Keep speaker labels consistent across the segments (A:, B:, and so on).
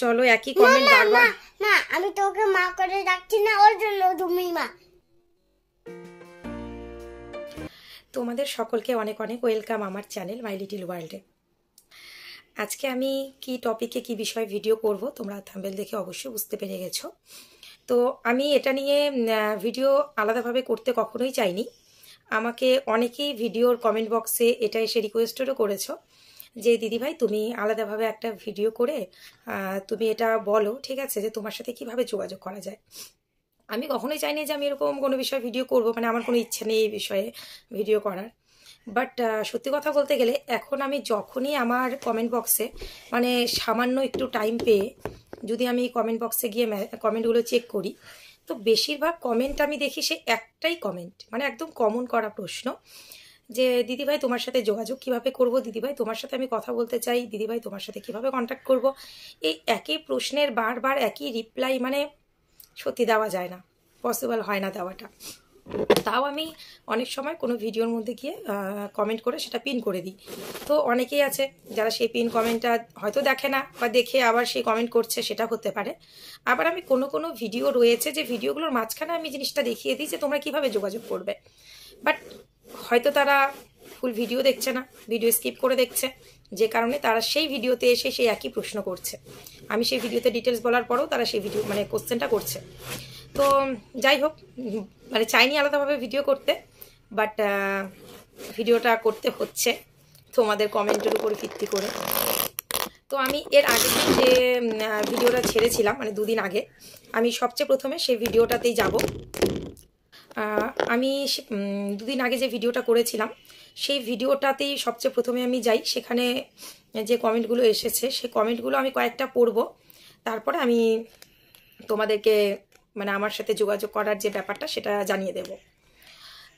A: চলো একই কমেন্ট বারবার না আমি তোকে মা করে ডাকছি না ওর জন্য তুমি মা তোমাদের সকলকে অনেক অনেক ওয়েলকাম আমার চ্যানেল মাই লিটিল ওয়ার্ল্ডে আজকে আমি কি টপিকে কি বিষয়ে ভিডিও করব তোমরা থাম্বেল দেখে অবশ্যই বুঝতে পেরে গেছো তো আমি এটা নিয়ে ভিডিও আলাদাভাবে করতে কখনোই চাইনি আমাকে অনেকেই ভিডিওর কমেন্ট বক্সে এটা এসে রিকোয়েস্টেরও করেছো যে দিদিভাই তুমি আলাদাভাবে একটা ভিডিও করে তুমি এটা বলো ঠিক আছে যে তোমার সাথে কিভাবে যোগাযোগ করা যায় আমি কখনোই চাইনি যে আমি এরকম কোনো বিষয়ে ভিডিও করব মানে আমার কোনো ইচ্ছে নেই এই বিষয়ে ভিডিও করার বাট সত্যি কথা বলতে গেলে এখন আমি যখনই আমার কমেন্ট বক্সে মানে সামান্য একটু টাইম পেয়ে যদি আমি কমেন্ট বক্সে গিয়ে কমেন্টগুলো চেক করি তো বেশিরভাগ কমেন্ট আমি দেখি সে একটাই কমেন্ট মানে একদম কমন করা প্রশ্ন যে দিদিভাই তোমার সাথে যোগাযোগ কিভাবে করব দিদিভাই তোমার সাথে আমি কথা বলতে চাই দিদিভাই তোমার সাথে কিভাবে কন্ট্যাক্ট করব এই একই প্রশ্নের বারবার একই রিপ্লাই মানে সত্যি দেওয়া যায় না পসিবল হয় না দেওয়াটা তাও আমি অনেক সময় কোনো ভিডিওর মধ্যে গিয়ে কমেন্ট করে সেটা পিন করে দিই তো অনেকেই আছে যারা সেই পিন কমেন্টটা হয়তো দেখে না বা দেখে আবার সেই কমেন্ট করছে সেটা হতে পারে আবার আমি কোনো কোনো ভিডিও রয়েছে যে ভিডিওগুলোর মাঝখানে আমি জিনিসটা দেখিয়ে দিই যে তোমরা কিভাবে যোগাযোগ করবে বাট হয়তো তারা ফুল ভিডিও দেখছে না ভিডিও স্কিপ করে দেখছে যে কারণে তারা সেই ভিডিওতে এসে সেই একই প্রশ্ন করছে আমি সেই ভিডিওতে ডিটেলস বলার পরেও তারা সেই ভিডিও মানে কোশ্চেনটা করছে তো যাই হোক মানে চাইনি আলাদাভাবে ভিডিও করতে বাট ভিডিওটা করতে হচ্ছে তোমাদের কমেন্টের উপর ভিত্তি করে তো আমি এর আগে যে ভিডিওটা ছেড়েছিলাম মানে দুদিন আগে আমি সবচেয়ে প্রথমে সেই ভিডিওটাতেই যাব আমি দুদিন আগে যে ভিডিওটা করেছিলাম সেই ভিডিওটাতেই সবচেয়ে প্রথমে আমি যাই সেখানে যে কমেন্টগুলো এসেছে সেই কমেন্টগুলো আমি কয়েকটা পড়ব তারপরে আমি তোমাদেরকে মানে আমার সাথে যোগাযোগ করার যে ব্যাপারটা সেটা জানিয়ে দেব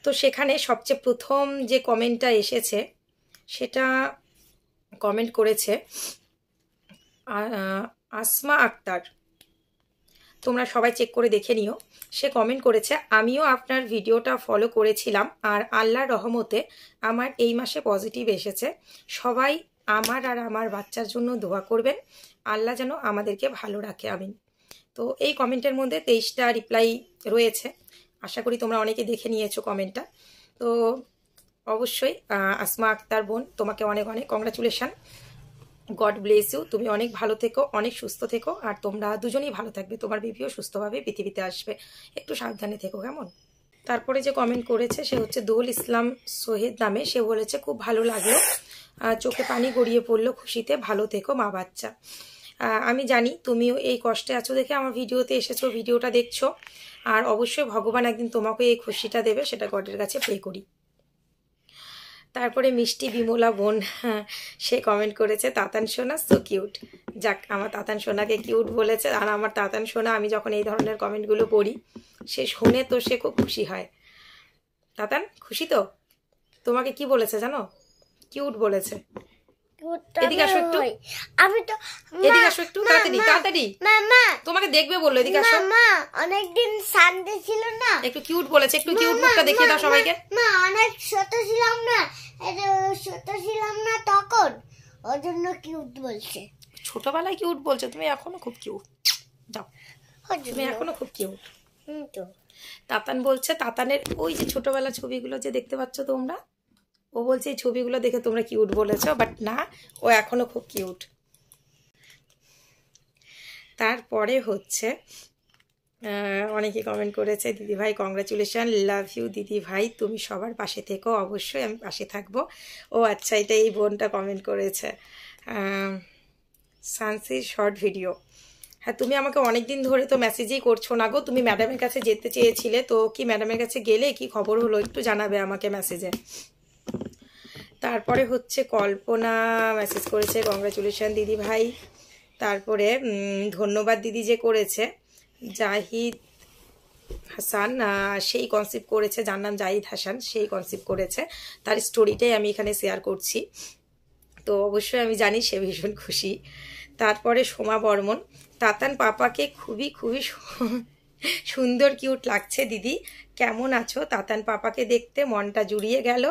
A: তো সেখানে সবচেয়ে প্রথম যে কমেন্টটা এসেছে সেটা কমেন্ট করেছে আসমা আক্তার তোমরা সবাই চেক করে দেখে নিও সে কমেন্ট করেছে আমিও আপনার ভিডিওটা ফলো করেছিলাম আর আল্লাহর রহমতে আমার এই মাসে পজিটিভ এসেছে সবাই আমার আর আমার বাচ্চার জন্য দোয়া করবেন আল্লাহ যেন আমাদেরকে ভালো রাখে আমিন তো এই কমেন্টের মধ্যে তেইশটা রিপ্লাই রয়েছে আশা করি তোমরা অনেকে দেখে নিয়েছো কমেন্টটা তো অবশ্যই আসমা আক্তার বোন তোমাকে অনেক অনেক কংগ্রাচুলেশান গড ব্লেস ইউ তুমি অনেক ভালো থেকো অনেক সুস্থ থেকো আর তোমরা দুজনেই ভালো থাকবে তোমার বেবিও সুস্থভাবে পৃথিবীতে আসবে একটু সাবধানে থেকো কেমন তারপরে যে কমেন্ট করেছে সে হচ্ছে দোল ইসলাম সোহেদ নামে সে বলেছে খুব ভালো লাগলো চোখে পানি গড়িয়ে পড়লো খুশিতে ভালো থেকো মা বাচ্চা আমি জানি তুমিও এই কষ্টে আছো দেখে আমার ভিডিওতে এসেছো ভিডিওটা দেখছো আর অবশ্যই ভগবান একদিন তোমাকে এই খুশিটা দেবে সেটা গডের কাছে প্রে করি তারপরে মিষ্টি বিমলা বোন হ্যাঁ, সে কমেন্ট করেছে তাতান সোনা সো কিউট যাক আমার তাতান সোনাকে কিউট বলেছে আর আমার তাতান সোনা আমি যখন এই ধরনের কমেন্টগুলো পড়ি সে শোনে তো সে খুব খুশি হয় তাতান খুশি তো তোমাকে কি বলেছে জানো কিউট বলেছে এদিকে আসো একটু আমি তো এদিকে আসো একটু তাড়াতাড়ি তাড়াতাড়ি মামা তোমাকে দেখবে বললো এদিকে আসো মামা সানডে ছিল না একটু কিউট বলেছে একটু কিউট মুখটা দেখিয়ে দাও সবাইকে মা অনেক ছোট ছিলাম না ছোট ছিলাম না তখন ওর জন্য কিউট বলছে ছোটবেলায় কিউট বলছে তুমি এখনো খুব কিউট যাও তুমি এখনো খুব কিউট তো তাতান বলছে তাতানের ওই যে ছোটবেলা ছবিগুলো যে দেখতে পাচ্ছ তোমরা ও বলছে এই ছবিগুলো দেখে তোমরা কিউট বলেছ বাট না ও এখনও খুব কিউট তারপরে হচ্ছে অনেকে কমেন্ট করেছে দিদি ভাই কংগ্রাচুলেশন লাভ ইউ দিদি ভাই তুমি সবার পাশে থেকো অবশ্যই আমি পাশে থাকবো ও আচ্ছা এটা এই বোনটা কমেন্ট করেছে সানসির শর্ট ভিডিও হ্যাঁ তুমি আমাকে অনেক দিন ধরে তো মেসেজেই করছো না গো তুমি ম্যাডামের কাছে যেতে চেয়েছিলে তো কি ম্যাডামের কাছে গেলে কি খবর হলো একটু জানাবে আমাকে মেসেজে তারপরে হচ্ছে কল্পনা মেসেজ করেছে কংগ্রাচুলেশান দিদি ভাই তারপরে ধন্যবাদ দিদি যে করেছে জাহিদ হাসান সেই কনসেপ্ট করেছে যার নাম জাহিদ হাসান সেই কনসেপ্ট করেছে তার স্টোরিটাই আমি এখানে শেয়ার করছি তো অবশ্যই আমি জানি সে ভীষণ খুশি তারপরে সোমা বর্মন তাতান পাপাকে খুবই খুবই সুন্দর কিউট লাগছে দিদি কেমন আছো তাতান পাপাকে দেখতে মনটা জুড়িয়ে গেল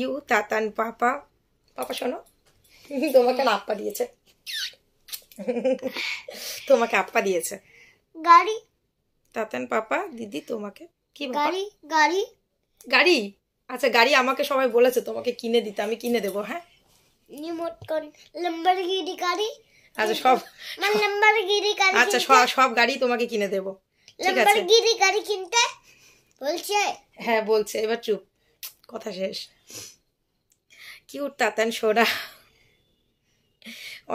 A: ইউ তাতান পাপা পাপা শোনো তোমাকে আপ্পা দিয়েছে তোমাকে আপ্পা দিয়েছে গাড়ি তাতান পাপা দিদি তোমাকে কি গাড়ি গাড়ি গাড়ি আচ্ছা গাড়ি আমাকে সবাই বলেছে তোমাকে কিনে দিতে আমি কিনে দেবো হ্যাঁ রিমোট কন ল্যাম্বরগিনি গাড়ি আচ্ছা সব মানে ল্যাম্বরগিনি গাড়ি আচ্ছা সব সব গাড়ি তোমাকে কিনে দেবো ল্যাম্বরগিনি গাড়ি কিনতে বলছে হ্যাঁ বলছে এবার চুপ কথা শেষ কিউট তাতান সোনা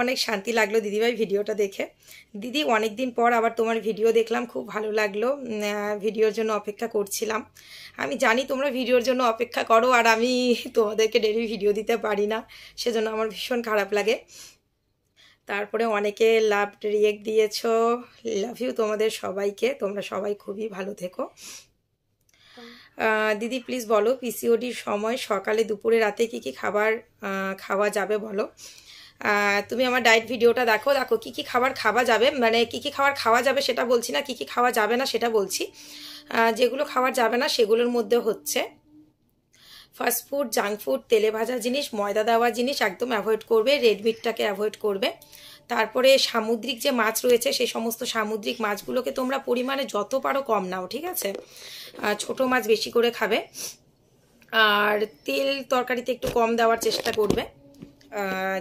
A: অনেক শান্তি লাগলো দিদিভাই ভিডিওটা দেখে দিদি অনেক দিন পর আবার তোমার ভিডিও দেখলাম খুব ভালো লাগলো ভিডিওর জন্য অপেক্ষা করছিলাম আমি জানি তোমরা ভিডিওর জন্য অপেক্ষা করো আর আমি তোমাদেরকে ডেলি ভিডিও দিতে পারি না সেজন্য আমার ভীষণ খারাপ লাগে তারপরে অনেকে লাভ রিয়েক্ট দিয়েছ লাভ ইউ তোমাদের সবাইকে তোমরা সবাই খুবই ভালো থেকো দিদি প্লিজ বলো পিসিওডির সময় সকালে দুপুরে রাতে কি কি খাবার খাওয়া যাবে বলো তুমি আমার ডায়েট ভিডিওটা দেখো দেখো কি কি খাবার খাওয়া যাবে মানে কি কি খাবার খাওয়া যাবে সেটা বলছি না কি কি খাওয়া যাবে না সেটা বলছি যেগুলো খাওয়া যাবে না সেগুলোর মধ্যে হচ্ছে ফাস্ট ফুড জাঙ্ক ফুড তেলে ভাজা জিনিস ময়দা দেওয়া জিনিস একদম অ্যাভয়েড করবে রেডমিটটাকে অ্যাভয়েড করবে তারপরে সামুদ্রিক যে মাছ রয়েছে সেই সমস্ত সামুদ্রিক মাছগুলোকে তোমরা পরিমাণে যত পারো কম নাও ঠিক আছে ছোট মাছ বেশি করে খাবে আর তেল তরকারিতে একটু কম দেওয়ার চেষ্টা করবে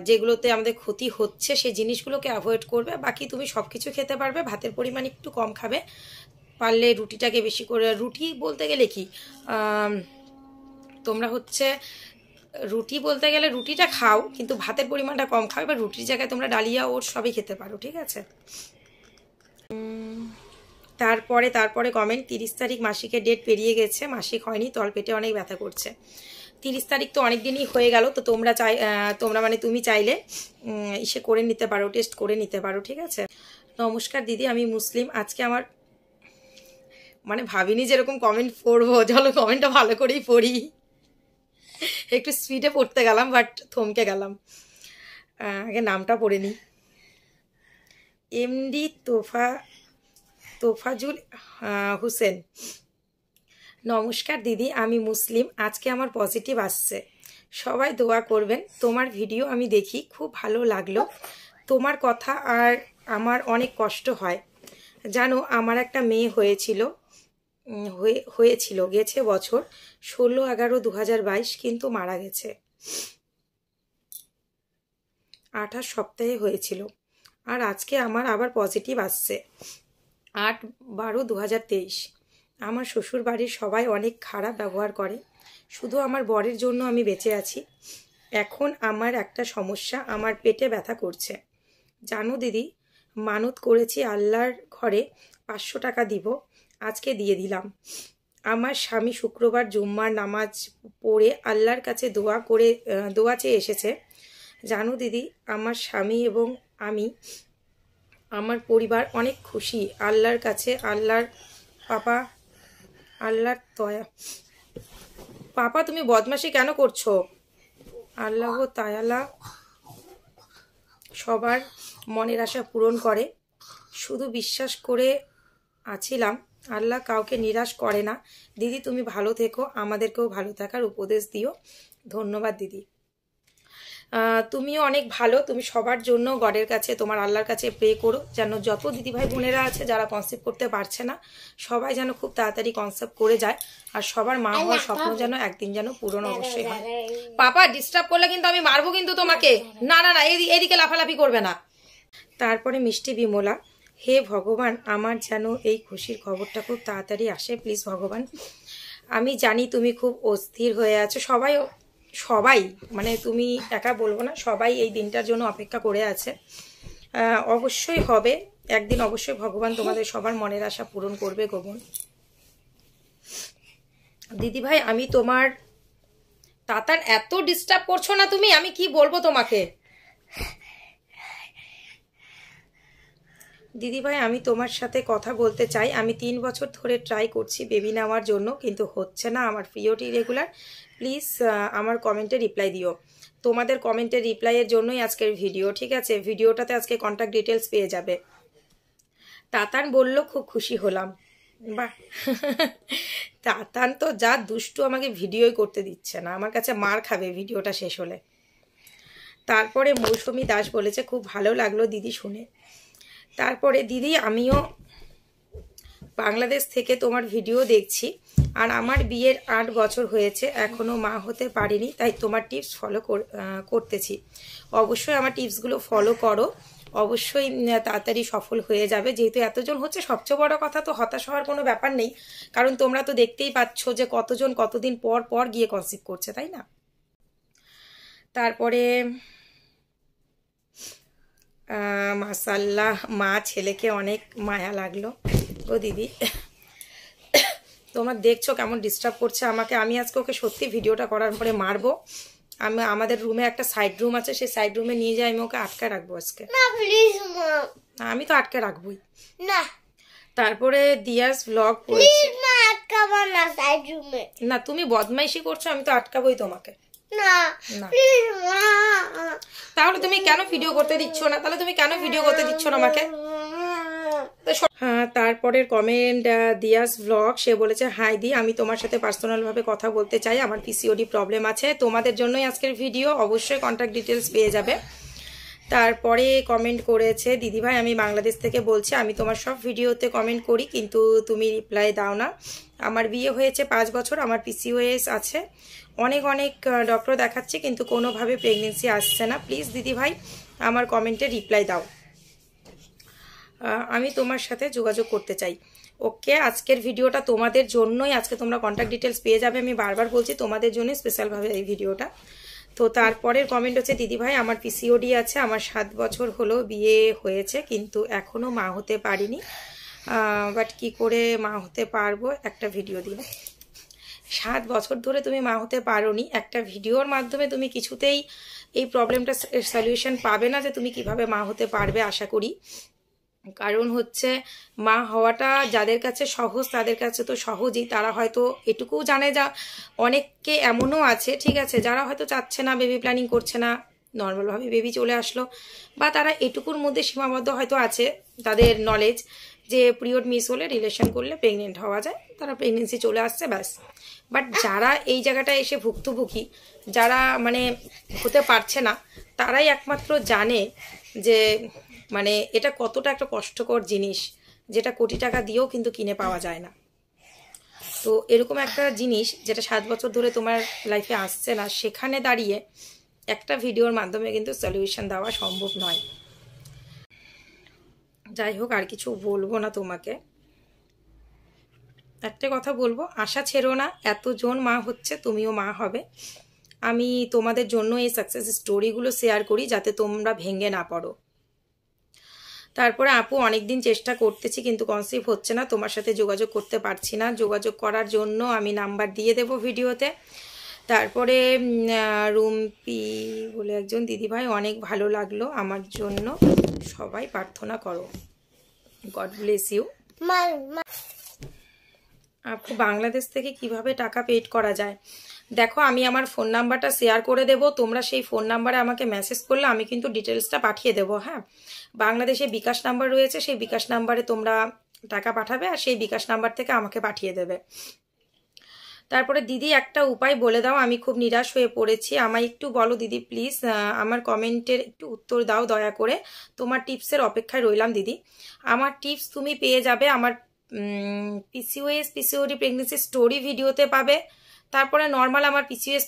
A: যেগুলোতে আমাদের ক্ষতি হচ্ছে সেই জিনিসগুলোকে অ্যাভয়েড করবে বাকি তুমি সব কিছু খেতে পারবে ভাতের পরিমাণ একটু কম খাবে পারলে রুটিটাকে বেশি করে রুটি বলতে গেলে কি তোমরা হচ্ছে রুটি বলতে গেলে রুটিটা খাও কিন্তু ভাতের পরিমাণটা কম খাও এবার রুটির জায়গায় তোমরা ডালিয়া ওট সবই খেতে পারো ঠিক আছে তারপরে তারপরে কমেন্ট তিরিশ তারিখ মাসিকে ডেট পেরিয়ে গেছে মাসিক হয়নি তলপেটে অনেক ব্যথা করছে তিরিশ তারিখ তো অনেক দিনই হয়ে গেল তো তোমরা চাই তোমরা মানে তুমি চাইলে ইসে করে নিতে পারো টেস্ট করে নিতে পারো ঠিক আছে নমস্কার দিদি আমি মুসলিম আজকে আমার মানে ভাবিনি যেরকম কমেন্ট পড়বো চলো কমেন্টটা ভালো করেই পড়ি একটু স্পিডে পড়তে গেলাম বাট থমকে গেলাম আগে নামটা পড়ে নিই এমডি তোফা তোফাজুল হুসেন নমস্কার দিদি আমি মুসলিম আজকে আমার পজিটিভ আসছে সবাই দোয়া করবেন তোমার ভিডিও আমি দেখি খুব ভালো লাগলো তোমার কথা আর আমার অনেক কষ্ট হয় জানো আমার একটা মেয়ে হয়েছিল হয়ে হয়েছিল গেছে বছর ষোলো এগারো দু কিন্তু মারা গেছে আঠাশ সপ্তাহে হয়েছিল আর আজকে আমার আবার পজিটিভ আসছে আট বারো দু আমার শ্বশুর বাড়ির সবাই অনেক খারাপ ব্যবহার করে শুধু আমার বরের জন্য আমি বেঁচে আছি এখন আমার একটা সমস্যা আমার পেটে ব্যথা করছে জানো দিদি মানত করেছি আল্লাহর ঘরে পাঁচশো টাকা দিব আজকে দিয়ে দিলাম আমার স্বামী শুক্রবার জুম্মার নামাজ পড়ে আল্লাহর কাছে দোয়া করে দোয়া চেয়ে এসেছে জানো দিদি আমার স্বামী এবং আমি আমার পরিবার অনেক খুশি আল্লাহর কাছে আল্লাহর পাপা আল্লাহর তয়া পাপা তুমি বদমাসি কেন করছো আল্লাহ তায়ালা সবার মনের আশা পূরণ করে শুধু বিশ্বাস করে আছিলাম আল্লাহ কাউকে নিরাশ করে না দিদি তুমি ভালো থেকো আমাদেরকেও ভালো থাকার উপদেশ দিও ধন্যবাদ দিদি তুমিও অনেক ভালো তুমি সবার জন্য গডের কাছে তোমার আল্লাহর কাছে প্রে করো যেন যত দিদিভাই বোনেরা আছে যারা কনসেপ্ট করতে পারছে না সবাই যেন খুব তাড়াতাড়ি কনসেপ্ট করে যায় আর সবার মা হওয়ার স্বপ্ন যেন একদিন যেন পূরণ অবশ্যই হয় পাপা ডিস্টার্ব করলে কিন্তু আমি মারবো কিন্তু তোমাকে না না না এদিকে লাফালাফি করবে না তারপরে মিষ্টি বিমলা হে ভগবান আমার যেন এই খুশির খবরটা খুব তাড়াতাড়ি আসে প্লিজ ভগবান আমি জানি তুমি খুব অস্থির হয়ে আছো সবাই সবাই মানে তুমি একা বলবো না সবাই এই দিনটার জন্য অপেক্ষা করে আছে অবশ্যই হবে একদিন অবশ্যই ভগবান তোমাদের সবার মনের আশা পূরণ করবে গোবন দিদি ভাই আমি তোমার তাতার এত ডিস্টার্ব করছো না তুমি আমি কি বলবো তোমাকে দিদিভাই আমি তোমার সাথে কথা বলতে চাই আমি তিন বছর ধরে ট্রাই করছি বেবি নেওয়ার জন্য কিন্তু হচ্ছে না আমার প্রিয়টি রেগুলার প্লিজ আমার কমেন্টে রিপ্লাই দিও তোমাদের কমেন্টের রিপ্লাইয়ের জন্যই আজকের ভিডিও ঠিক আছে ভিডিওটাতে আজকে কন্ট্যাক্ট ডিটেলস পেয়ে যাবে তাতান বলল খুব খুশি হলাম বাহ তাতান তো যা দুষ্টু আমাকে ভিডিওই করতে দিচ্ছে না আমার কাছে মার খাবে ভিডিওটা শেষ হলে তারপরে মৌসুমি দাস বলেছে খুব ভালো লাগলো দিদি শুনে তারপরে দিদি আমিও বাংলাদেশ থেকে তোমার ভিডিও দেখছি আর আমার বিয়ের আট বছর হয়েছে এখনও মা হতে পারিনি তাই তোমার টিপস ফলো করতেছি অবশ্যই আমার টিপসগুলো ফলো করো অবশ্যই তাড়াতাড়ি সফল হয়ে যাবে যেহেতু এতজন হচ্ছে সবচেয়ে বড় কথা তো হতাশ হওয়ার কোনো ব্যাপার নেই কারণ তোমরা তো দেখতেই পাচ্ছ যে কতজন কতদিন পর পর গিয়ে কনসিভ করছে তাই না তারপরে মাসাল্লাহ মা ছেলেকে অনেক মায়া লাগলো ও দিদি তোমরা দেখছো কেমন ডিস্টার্ব করছে আমাকে আমি আজকে ওকে সত্যি ভিডিওটা করার পরে মারবো আমি আমাদের রুমে একটা সাইড রুম আছে সেই সাইড রুমে নিয়ে যাই আমি ওকে আটকে রাখবো আজকে আমি তো আটকে রাখবোই না তারপরে দিয়াস ব্লগ না তুমি বদমাইশি করছো আমি তো আটকাবোই তোমাকে তাহলে তুমি কেন ভিডিও করতে দিচ্ছ না তাহলে তুমি কেন ভিডিও করতে দিচ্ছ না আমাকে হ্যাঁ তারপরের কমেন্ট দিয়াস ব্লগ সে বলেছে হাই দি আমি তোমার সাথে পার্সোনালভাবে কথা বলতে চাই আমার পিসিওডি প্রবলেম আছে তোমাদের জন্যই আজকের ভিডিও অবশ্যই কন্ট্যাক্ট ডিটেলস পেয়ে যাবে তারপরে কমেন্ট করেছে দিদিভাই আমি বাংলাদেশ থেকে বলছি আমি তোমার সব ভিডিওতে কমেন্ট করি কিন্তু তুমি রিপ্লাই দাও না আমার বিয়ে হয়েছে পাঁচ বছর আমার পিসিওএস আছে অনেক অনেক ডক্টর দেখাচ্ছে কিন্তু কোনোভাবে প্রেগনেন্সি আসছে না প্লিজ দিদিভাই আমার কমেন্টে রিপ্লাই দাও আমি তোমার সাথে যোগাযোগ করতে চাই ওকে আজকের ভিডিওটা তোমাদের জন্যই আজকে তোমরা কন্ট্যাক্ট ডিটেলস পেয়ে যাবে আমি বারবার বলছি তোমাদের জন্যই স্পেশালভাবে এই ভিডিওটা তো তারপরের কমেন্ট হচ্ছে দিদিভাই আমার পিসিওডি আছে আমার সাত বছর হলো বিয়ে হয়েছে কিন্তু এখনও মা হতে পারিনি বাট কি করে মা হতে পারবো একটা ভিডিও দিন সাত বছর ধরে তুমি মা হতে পারো একটা ভিডিওর মাধ্যমে তুমি কিছুতেই এই প্রবলেমটা সলিউশন পাবে না যে তুমি কিভাবে মা হতে পারবে আশা করি কারণ হচ্ছে মা হওয়াটা যাদের কাছে সহজ তাদের কাছে তো সহজই তারা হয়তো এটুকুও জানে যা অনেককে এমনও আছে ঠিক আছে যারা হয়তো চাচ্ছে না বেবি প্ল্যানিং করছে না নর্মালভাবে বেবি চলে আসলো বা তারা এটুকুর মধ্যে সীমাবদ্ধ হয়তো আছে তাদের নলেজ যে পিরিয়ড মিস হলে রিলেশন করলে প্রেগনেন্ট হওয়া যায় তারা প্রেগনেন্সি চলে আসছে ব্যাস বাট যারা এই জায়গাটা এসে ভুক্তভোগী যারা মানে হতে পারছে না তারাই একমাত্র জানে যে মানে এটা কতটা একটা কষ্টকর জিনিস যেটা কোটি টাকা দিয়েও কিন্তু কিনে পাওয়া যায় না তো এরকম একটা জিনিস যেটা সাত বছর ধরে তোমার লাইফে আসছে না সেখানে দাঁড়িয়ে একটা ভিডিওর মাধ্যমে কিন্তু সলিউশন দেওয়া সম্ভব নয় যাই হোক আর কিছু বলবো না তোমাকে একটা কথা বলবো আশা ছেড়ো না এতজন মা হচ্ছে তুমিও মা হবে আমি তোমাদের জন্য এই সাকসেস স্টোরিগুলো শেয়ার করি যাতে তোমরা ভেঙে না পড়ো তারপরে আপু অনেক দিন চেষ্টা করতেছি কিন্তু কনসিভ হচ্ছে না তোমার সাথে যোগাযোগ করতে পারছি না যোগাযোগ করার জন্য আমি নাম্বার দিয়ে দেব ভিডিওতে তারপরে রুমপি বলে একজন দিদিভাই অনেক ভালো লাগলো আমার জন্য সবাই প্রার্থনা করো গড ব্লেস ইউ আপু বাংলাদেশ থেকে কিভাবে টাকা পেড করা যায় দেখো আমি আমার ফোন নাম্বারটা শেয়ার করে দেব তোমরা সেই ফোন নাম্বারে আমাকে মেসেজ করলে আমি কিন্তু ডিটেলসটা পাঠিয়ে দেবো হ্যাঁ বাংলাদেশে বিকাশ নাম্বার রয়েছে সেই বিকাশ নাম্বারে তোমরা টাকা পাঠাবে আর সেই বিকাশ নাম্বার থেকে আমাকে পাঠিয়ে দেবে তারপরে দিদি একটা উপায় বলে দাও আমি খুব নিরাশ হয়ে পড়েছি আমায় একটু বলো দিদি প্লিজ আমার কমেন্টের একটু উত্তর দাও দয়া করে তোমার টিপসের অপেক্ষায় রইলাম দিদি আমার টিপস তুমি পেয়ে যাবে আমার পিসিওএস পিসিওডি প্রেগনেন্সি স্টোরি ভিডিওতে পাবে তারপরে নর্মাল আমার পিসিএস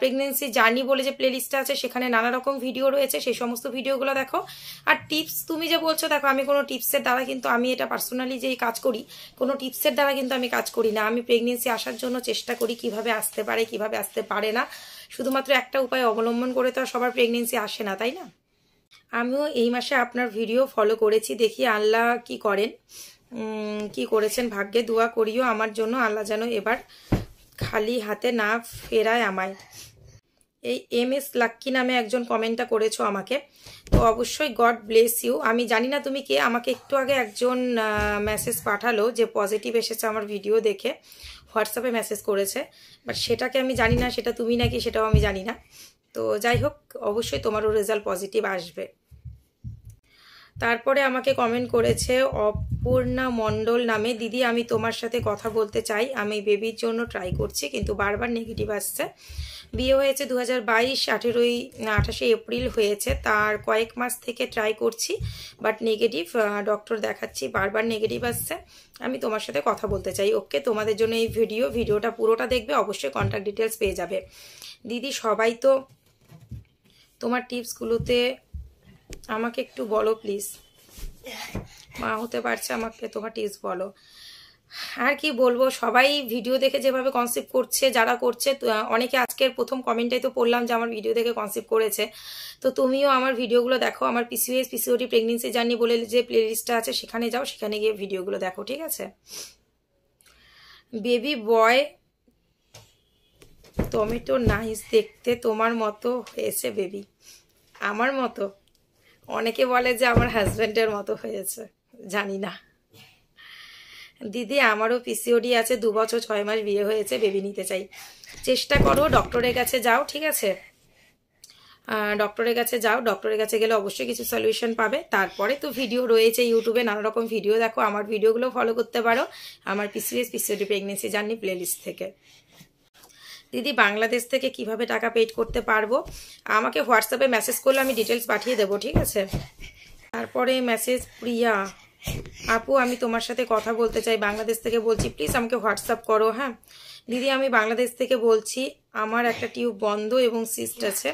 A: প্রেগনেন্সি জার্নি বলে যে প্লেলিস্টটা আছে সেখানে নানা রকম ভিডিও রয়েছে সেই সমস্ত ভিডিওগুলো দেখো আর টিপস তুমি যে বলছো দেখো আমি কোনো টিপসের দ্বারা কিন্তু আমি এটা পার্সোনালি যেই কাজ করি কোনো টিপসের দ্বারা কিন্তু আমি কাজ করি না আমি প্রেগনেন্সি আসার জন্য চেষ্টা করি কিভাবে আসতে পারে কিভাবে আসতে পারে না শুধুমাত্র একটা উপায় অবলম্বন করে তো আর সবার প্রেগনেন্সি আসে না তাই না আমিও এই মাসে আপনার ভিডিও ফলো করেছি দেখি আল্লাহ কি করেন কি করেছেন ভাগ্যে দোয়া করিও আমার জন্য আল্লাহ যেন এবার খালি হাতে না ফেরায় আমায় এই এম এস লাক্কি নামে একজন কমেন্টটা করেছো আমাকে তো অবশ্যই গড ব্লেস ইউ আমি জানি না তুমি কে আমাকে একটু আগে একজন মেসেজ পাঠালো যে পজিটিভ এসেছে আমার ভিডিও দেখে হোয়াটসঅ্যাপে মেসেজ করেছে বাট সেটাকে আমি জানি না সেটা তুমি নাকি সেটাও আমি জানি না তো যাই হোক অবশ্যই তোমারও রেজাল্ট পজিটিভ আসবে তারপরে আমাকে কমেন্ট করেছে অপূর্ণা মণ্ডল নামে দিদি আমি তোমার সাথে কথা বলতে চাই আমি বেবির জন্য ট্রাই করছি কিন্তু বারবার নেগেটিভ আসছে বিয়ে হয়েছে দু হাজার বাইশ আঠেরোই আঠাশে এপ্রিল হয়েছে তার কয়েক মাস থেকে ট্রাই করছি বাট নেগেটিভ ডক্টর দেখাচ্ছি বারবার নেগেটিভ আসছে আমি তোমার সাথে কথা বলতে চাই ওকে তোমাদের জন্য এই ভিডিও ভিডিওটা পুরোটা দেখবে অবশ্যই কন্ট্যাক্ট ডিটেলস পেয়ে যাবে দিদি সবাই তো তোমার টিপসগুলোতে আমাকে একটু বলো প্লিজ মা হতে পারছে আমাকে তোমার টিপস বলো আর কি বলবো সবাই ভিডিও দেখে যেভাবে কনসেপ্ট করছে যারা করছে অনেকে আজকের প্রথম কমেন্টে তো পড়লাম যে আমার ভিডিও দেখে কনসেপ্ট করেছে তো তুমিও আমার ভিডিওগুলো দেখো আমার পিসিওএস পিসিওডি প্রেগনেন্সি জার্নি বলে যে প্লেলিস্টটা আছে সেখানে যাও সেখানে গিয়ে ভিডিওগুলো দেখো ঠিক আছে বেবি বয় টমেটো নাইস দেখতে তোমার মতো হয়েছে বেবি আমার মতো অনেকে বলে যে আমার হাজব্যান্ডের মতো হয়েছে জানি না দিদি আমারও পিসিওডি আছে দু বছর ছয় মাস বিয়ে হয়েছে বেবি নিতে চাই চেষ্টা করো ডক্টরের কাছে যাও ঠিক আছে ডক্টরের কাছে যাও ডক্টরের কাছে গেলে অবশ্যই কিছু সলিউশন পাবে তারপরে তো ভিডিও রয়েছে ইউটিউবে নানা রকম ভিডিও দেখো আমার ভিডিওগুলো ফলো করতে পারো আমার PCS PCOD pregnancy journey playlist থেকে দিদি বাংলাদেশ থেকে কিভাবে টাকা পেড করতে পারবো আমাকে হোয়াটসঅ্যাপে মেসেজ করলে আমি ডিটেলস পাঠিয়ে দেবো ঠিক আছে তারপরে মেসেজ প্রিয়া আপু আমি তোমার সাথে কথা বলতে চাই বাংলাদেশ থেকে বলছি প্লিজ আমাকে হোয়াটসঅ্যাপ করো হ্যাঁ দিদি আমি বাংলাদেশ থেকে বলছি আমার একটা টিউব বন্ধ এবং সিস্ট আছে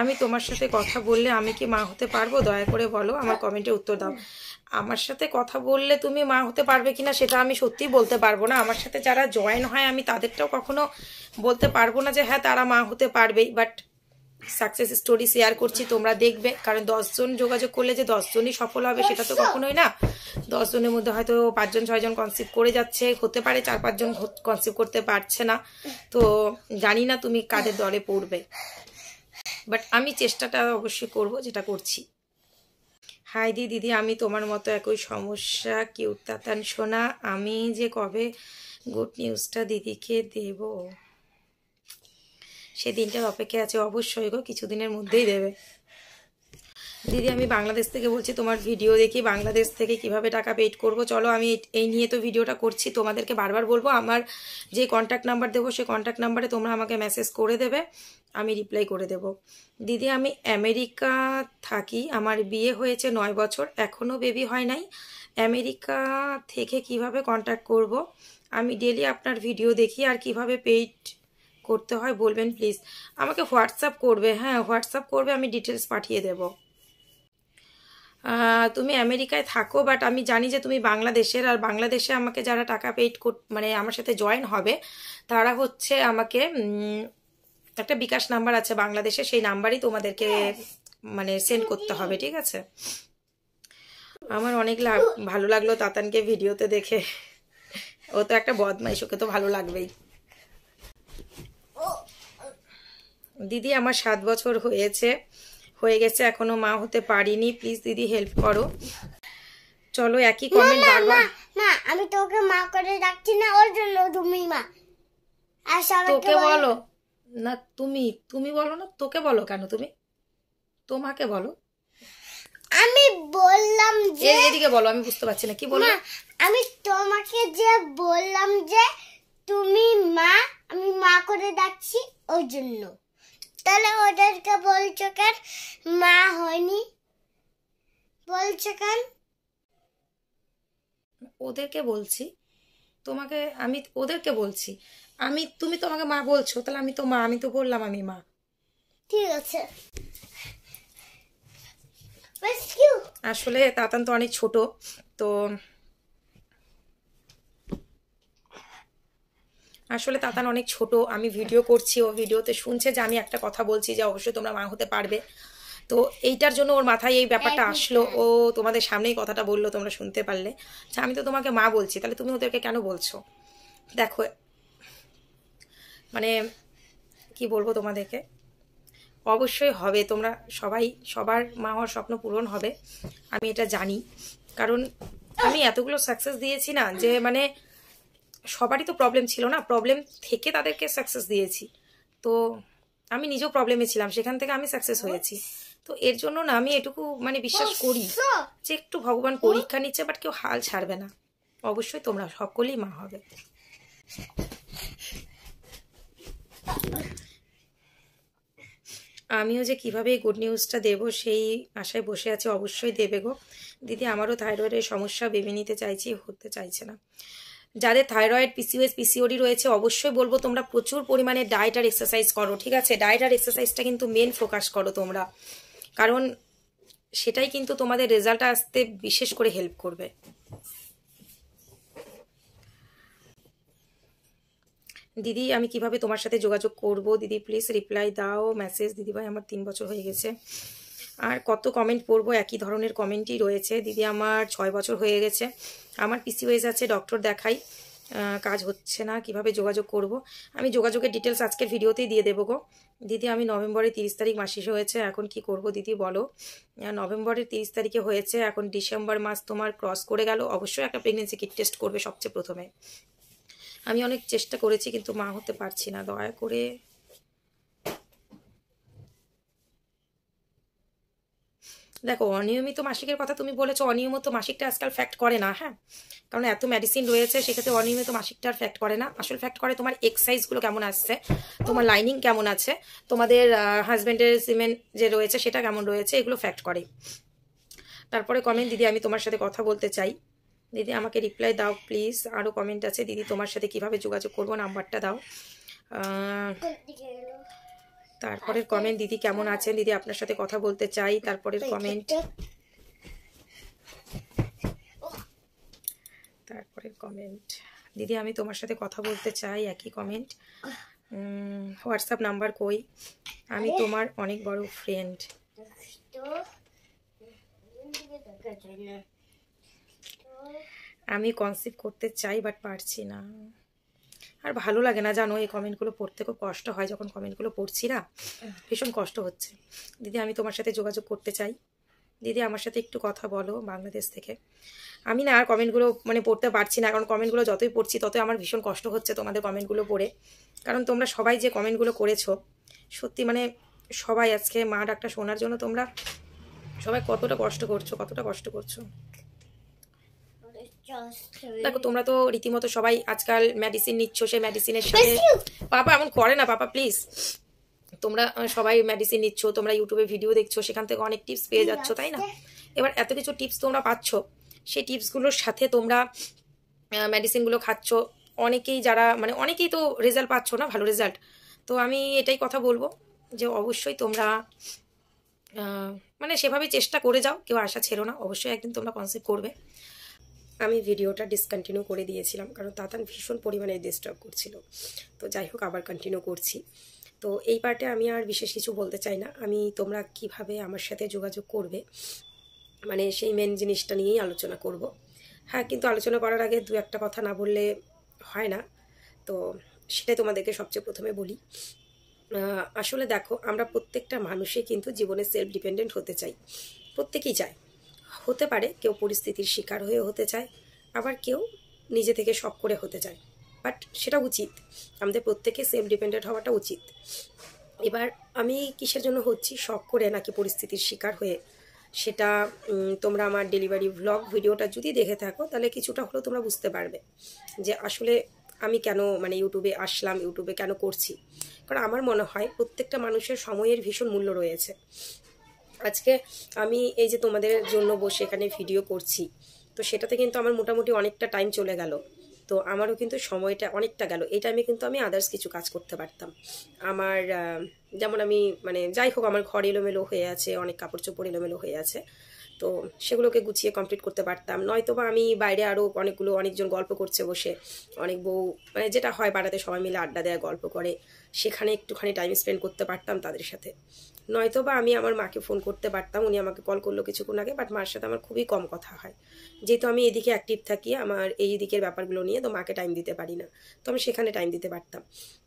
A: আমি তোমার সাথে কথা বললে আমি কি মা হতে পারবো দয়া করে বলো আমার কমেন্টে উত্তর দাও আমার সাথে কথা বললে তুমি মা হতে পারবে কিনা সেটা আমি সত্যি বলতে পারবো না আমার সাথে যারা জয়েন হয় আমি তাদেরটাও কখনো বলতে পারবো না যে হ্যাঁ তারা মা হতে পারবেই বাট সাকসেস স্টোরি শেয়ার করছি তোমরা দেখবে কারণ দশজন যোগাযোগ করলে যে দশজনই সফল হবে সেটা তো কখনোই না দশজনের মধ্যে হয়তো পাঁচজন ছয়জন কনসিভ করে যাচ্ছে হতে পারে চার পাঁচজন কনসিভ করতে পারছে না তো জানি না তুমি কাদের দলে পড়বে বাট আমি চেষ্টাটা অবশ্যই করব যেটা করছি হাই দি দিদি আমি তোমার মতো একই সমস্যা কেউ তাতান শোনা আমি যে কবে গুড নিউজটা দিদিকে দেবো দিনটার অপেক্ষায় আছে অবশ্যই গো কিছুদিনের মধ্যেই দেবে দিদি আমি বাংলাদেশ থেকে বলছি তোমার ভিডিও দেখি বাংলাদেশ থেকে কিভাবে টাকা পেড করব চলো আমি এই নিয়ে তো ভিডিওটা করছি তোমাদেরকে বারবার বলবো আমার যে কন্ট্যাক্ট নাম্বার দেবো সেই কন্ট্যাক্ট নাম্বারে তোমরা আমাকে মেসেজ করে দেবে আমি রিপ্লাই করে দেব দিদি আমি আমেরিকা থাকি আমার বিয়ে হয়েছে নয় বছর এখনও বেবি হয় নাই আমেরিকা থেকে কিভাবে কন্ট্যাক্ট করব আমি ডেলি আপনার ভিডিও দেখি আর কিভাবে পেইড করতে হয় বলবেন প্লিজ আমাকে হোয়াটসঅ্যাপ করবে হ্যাঁ হোয়াটসঅ্যাপ করবে আমি ডিটেলস পাঠিয়ে দেব তুমি আমেরিকায় থাকো বাট আমি জানি যে তুমি বাংলাদেশের আর বাংলাদেশে আমাকে যারা টাকা পেইড মানে আমার সাথে জয়েন হবে তারা হচ্ছে আমাকে একটা বিকাশ নাম্বার আছে বাংলাদেশে সেই নাম্বারই তোমাদেরকে মানে সেন্ড করতে হবে ঠিক আছে আমার অনেক ভালো লাগলো তাতানকে ভিডিওতে দেখে ও তো একটা বদমাইশ ওকে তো ভালো লাগবেই দিদি আমার সাত বছর হয়েছে হয়ে গেছে এখনো মা হতে পারিনি প্লিজ দিদি হেল্প করো চলো একই কমেন্ট বারবার মা আমি তোকে মা করে ডাকছি না ওর জন্য তুমি মা আর তোকে বলো না তুমি তুমি বলো না তোকে বলো কেন তুমি তোমাকে বলো আমি বললাম যে এদিকে বলো আমি বুঝতে পারছি না কি বলো আমি তোমাকে যে বললাম যে তুমি মা আমি মা করে ডাকছি ওই জন্য তাহলে ওদেরকে বলছো কেন মা হয়নি বলছো কেন ওদেরকে বলছি তোমাকে আমি ওদেরকে বলছি আমি তুমি তো আমাকে মা বলছো তাহলে আমি তো মা আমি তো বললাম আমি মা ঠিক আছে আসলে তাতান তো অনেক ছোট তো আসলে তাতান অনেক ছোট আমি ভিডিও করছি ও ভিডিওতে শুনছে যে আমি একটা কথা বলছি যে অবশ্যই তোমরা মা হতে পারবে তো এইটার জন্য ওর মাথায় এই ব্যাপারটা আসলো ও তোমাদের সামনেই কথাটা বললো তোমরা শুনতে পারলে আচ্ছা আমি তো তোমাকে মা বলছি তাহলে তুমি ওদেরকে কেন বলছো দেখো মানে কি বলবো তোমাদেরকে অবশ্যই হবে তোমরা সবাই সবার মা হওয়ার স্বপ্ন পূরণ হবে আমি এটা জানি কারণ আমি এতগুলো সাকসেস দিয়েছি না যে মানে সবারই তো প্রবলেম ছিল না প্রবলেম থেকে তাদেরকে সাকসেস দিয়েছি তো আমি নিজেও প্রবলেমে ছিলাম সেখান থেকে আমি সাকসেস হয়েছি তো এর জন্য না আমি এটুকু মানে বিশ্বাস করি যে একটু ভগবান পরীক্ষা নিচ্ছে বাট কেউ হাল ছাড়বে না অবশ্যই তোমরা সকলেই মা হবে আমিও যে কিভাবে এই গুড নিউজটা দেব সেই আশায় বসে আছি অবশ্যই দেবে গো দিদি আমারও থাইরয়েডের সমস্যা ভেবে নিতে চাইছি হতে চাইছে না যাদের থাইরয়েড পিসিওএস পিসিওডি রয়েছে অবশ্যই বলবো তোমরা প্রচুর পরিমাণে ডায়েট আর এক্সারসাইজ করো ঠিক আছে ডায়েট আর এক্সারসাইজটা কিন্তু মেন ফোকাস করো তোমরা কারণ সেটাই কিন্তু তোমাদের রেজাল্ট আসতে বিশেষ করে হেল্প করবে দিদি আমি কিভাবে তোমার সাথে যোগাযোগ করব দিদি প্লিজ রিপ্লাই দাও মেসেজ দিদি ভাই আমার তিন বছর হয়ে গেছে আর কত কমেন্ট পড়বো একই ধরনের কমেন্টই রয়েছে দিদি আমার ছয় বছর হয়ে গেছে আমার পিসিওএস আছে ডক্টর দেখাই কাজ হচ্ছে না কিভাবে যোগাযোগ করব। আমি যোগাযোগের ডিটেলস আজকের ভিডিওতেই দিয়ে দেবো গো দিদি আমি নভেম্বরের তিরিশ তারিখ মাসিস হয়েছে এখন কি করব দিদি বলো নভেম্বরের তিরিশ তারিখে হয়েছে এখন ডিসেম্বর মাস তোমার ক্রস করে গেল অবশ্যই একটা প্রেগনেন্সি কিট টেস্ট করবে সবচেয়ে প্রথমে আমি অনেক চেষ্টা করেছি কিন্তু মা হতে পারছি না দয়া করে দেখো অনিয়মিত মাসিকের কথা তুমি বলেছো অনিয়মিত মাসিকটা আজকাল ফ্যাক্ট করে না হ্যাঁ কারণ এত মেডিসিন রয়েছে সেক্ষেত্রে অনিয়মিত মাসিকটা আর ফ্যাক্ট করে না আসল ফ্যাক্ট করে তোমার এক্সারসাইজগুলো কেমন আসছে তোমার লাইনিং কেমন আছে তোমাদের হাজব্যান্ডের সিমেন্ট যে রয়েছে সেটা কেমন রয়েছে এগুলো ফ্যাক্ট করে তারপরে কমেন্ট দিদি আমি তোমার সাথে কথা বলতে চাই দিদি আমাকে রিপ্লাই দাও প্লিজ আরও কমেন্ট আছে দিদি তোমার সাথে কিভাবে যোগাযোগ করবো নাম্বারটা দাও তারপরের কমেন্ট দিদি কেমন আছেন দিদি আপনার সাথে কথা বলতে চাই তারপরের কমেন্ট তারপরের কমেন্ট দিদি আমি তোমার সাথে কথা বলতে চাই একই কমেন্ট হোয়াটসঅ্যাপ নাম্বার কই আমি তোমার অনেক বড় ফ্রেন্ড আমি কনসিভ করতে চাই বাট পারছি না আর ভালো লাগে না জানো এই কমেন্টগুলো পড়তে খুব কষ্ট হয় যখন কমেন্টগুলো পড়ছি না ভীষণ কষ্ট হচ্ছে দিদি আমি তোমার সাথে যোগাযোগ করতে চাই দিদি আমার সাথে একটু কথা বলো বাংলাদেশ থেকে আমি না আর কমেন্টগুলো মানে পড়তে পারছি না কারণ কমেন্টগুলো যতই পড়ছি ততই আমার ভীষণ কষ্ট হচ্ছে তোমাদের কমেন্টগুলো পড়ে কারণ তোমরা সবাই যে কমেন্টগুলো করেছো সত্যি মানে সবাই আজকে মা ডাক্তার শোনার জন্য তোমরা সবাই কতটা কষ্ট করছো কতটা কষ্ট করছো দেখো তোমরা তো রীতিমতো সবাই আজকাল মেডিসিন নিচ্ছ সেই মেডিসিনের সাথে পাপা এমন করে না পাপা প্লিজ তোমরা সবাই মেডিসিন নিচ্ছ তোমরা ইউটিউবে ভিডিও দেখছো সেখান থেকে অনেক টিপস পেয়ে যাচ্ছ তাই না এবার এত কিছু টিপস তোমরা পাচ্ছ সেই টিপসগুলোর সাথে তোমরা মেডিসিনগুলো খাচ্ছ অনেকেই যারা মানে অনেকেই তো রেজাল্ট পাচ্ছ না ভালো রেজাল্ট তো আমি এটাই কথা বলবো যে অবশ্যই তোমরা মানে সেভাবে চেষ্টা করে যাও কেউ আশা ছেড়ো না অবশ্যই একদিন তোমরা কনসেপ্ট করবে আমি ভিডিওটা ডিসকন্টিনিউ করে দিয়েছিলাম কারণ তাতান ভীষণ পরিমাণে ডিস্টার্ব করছিল তো যাই হোক আবার কন্টিনিউ করছি তো এই পার্টে আমি আর বিশেষ কিছু বলতে চাই না আমি তোমরা কিভাবে আমার সাথে যোগাযোগ করবে মানে সেই মেন জিনিসটা নিয়েই আলোচনা করব হ্যাঁ কিন্তু আলোচনা করার আগে দু একটা কথা না বললে হয় না তো সেটাই তোমাদেরকে সবচেয়ে প্রথমে বলি আসলে দেখো আমরা প্রত্যেকটা মানুষই কিন্তু জীবনে সেলফ ডিপেন্ডেন্ট হতে চাই প্রত্যেকেই চায় হতে পারে কেউ পরিস্থিতির শিকার হয়ে হতে চায় আবার কেউ নিজে থেকে শখ করে হতে চায় বাট সেটা উচিত আমাদের প্রত্যেকে সেলফ ডিপেন্ডেন্ট হওয়াটা উচিত এবার আমি কিসের জন্য হচ্ছি শখ করে নাকি পরিস্থিতির শিকার হয়ে সেটা তোমরা আমার ডেলিভারি ভ্লগ ভিডিওটা যদি দেখে থাকো তাহলে কিছুটা হলেও তোমরা বুঝতে পারবে যে আসলে আমি কেন মানে ইউটিউবে আসলাম ইউটিউবে কেন করছি কারণ আমার মনে হয় প্রত্যেকটা মানুষের সময়ের ভীষণ মূল্য রয়েছে আজকে আমি এই যে তোমাদের জন্য বসে এখানে ভিডিও করছি তো সেটাতে কিন্তু আমার মোটামুটি অনেকটা টাইম চলে গেল তো আমারও কিন্তু সময়টা অনেকটা গেল এই টাইমে কিন্তু আমি আদার্স কিছু কাজ করতে পারতাম আমার যেমন আমি মানে যাই হোক আমার ঘর এলোমেলো হয়ে আছে অনেক কাপড় চোপড় এলোমেলো হয়ে আছে তো সেগুলোকে গুছিয়ে কমপ্লিট করতে পারতাম নয়তো বা আমি বাইরে আরও অনেকগুলো অনেকজন গল্প করছে বসে অনেক বউ মানে যেটা হয় বাড়াতে সবাই মিলে আড্ডা দেয় গল্প করে সেখানে একটুখানি টাইম স্পেন্ড করতে পারতাম তাদের সাথে নয়তো বা আমি আমার মাকে ফোন করতে পারতাম উনি আমাকে কল করলো কিছুক্ষণ আগে বাট মার সাথে আমার খুবই কম কথা হয় যেহেতু আমি এদিকে অ্যাক্টিভ থাকি আমার এই দিকের ব্যাপারগুলো নিয়ে তো মাকে টাইম দিতে পারি না তো আমি সেখানে টাইম দিতে পারতাম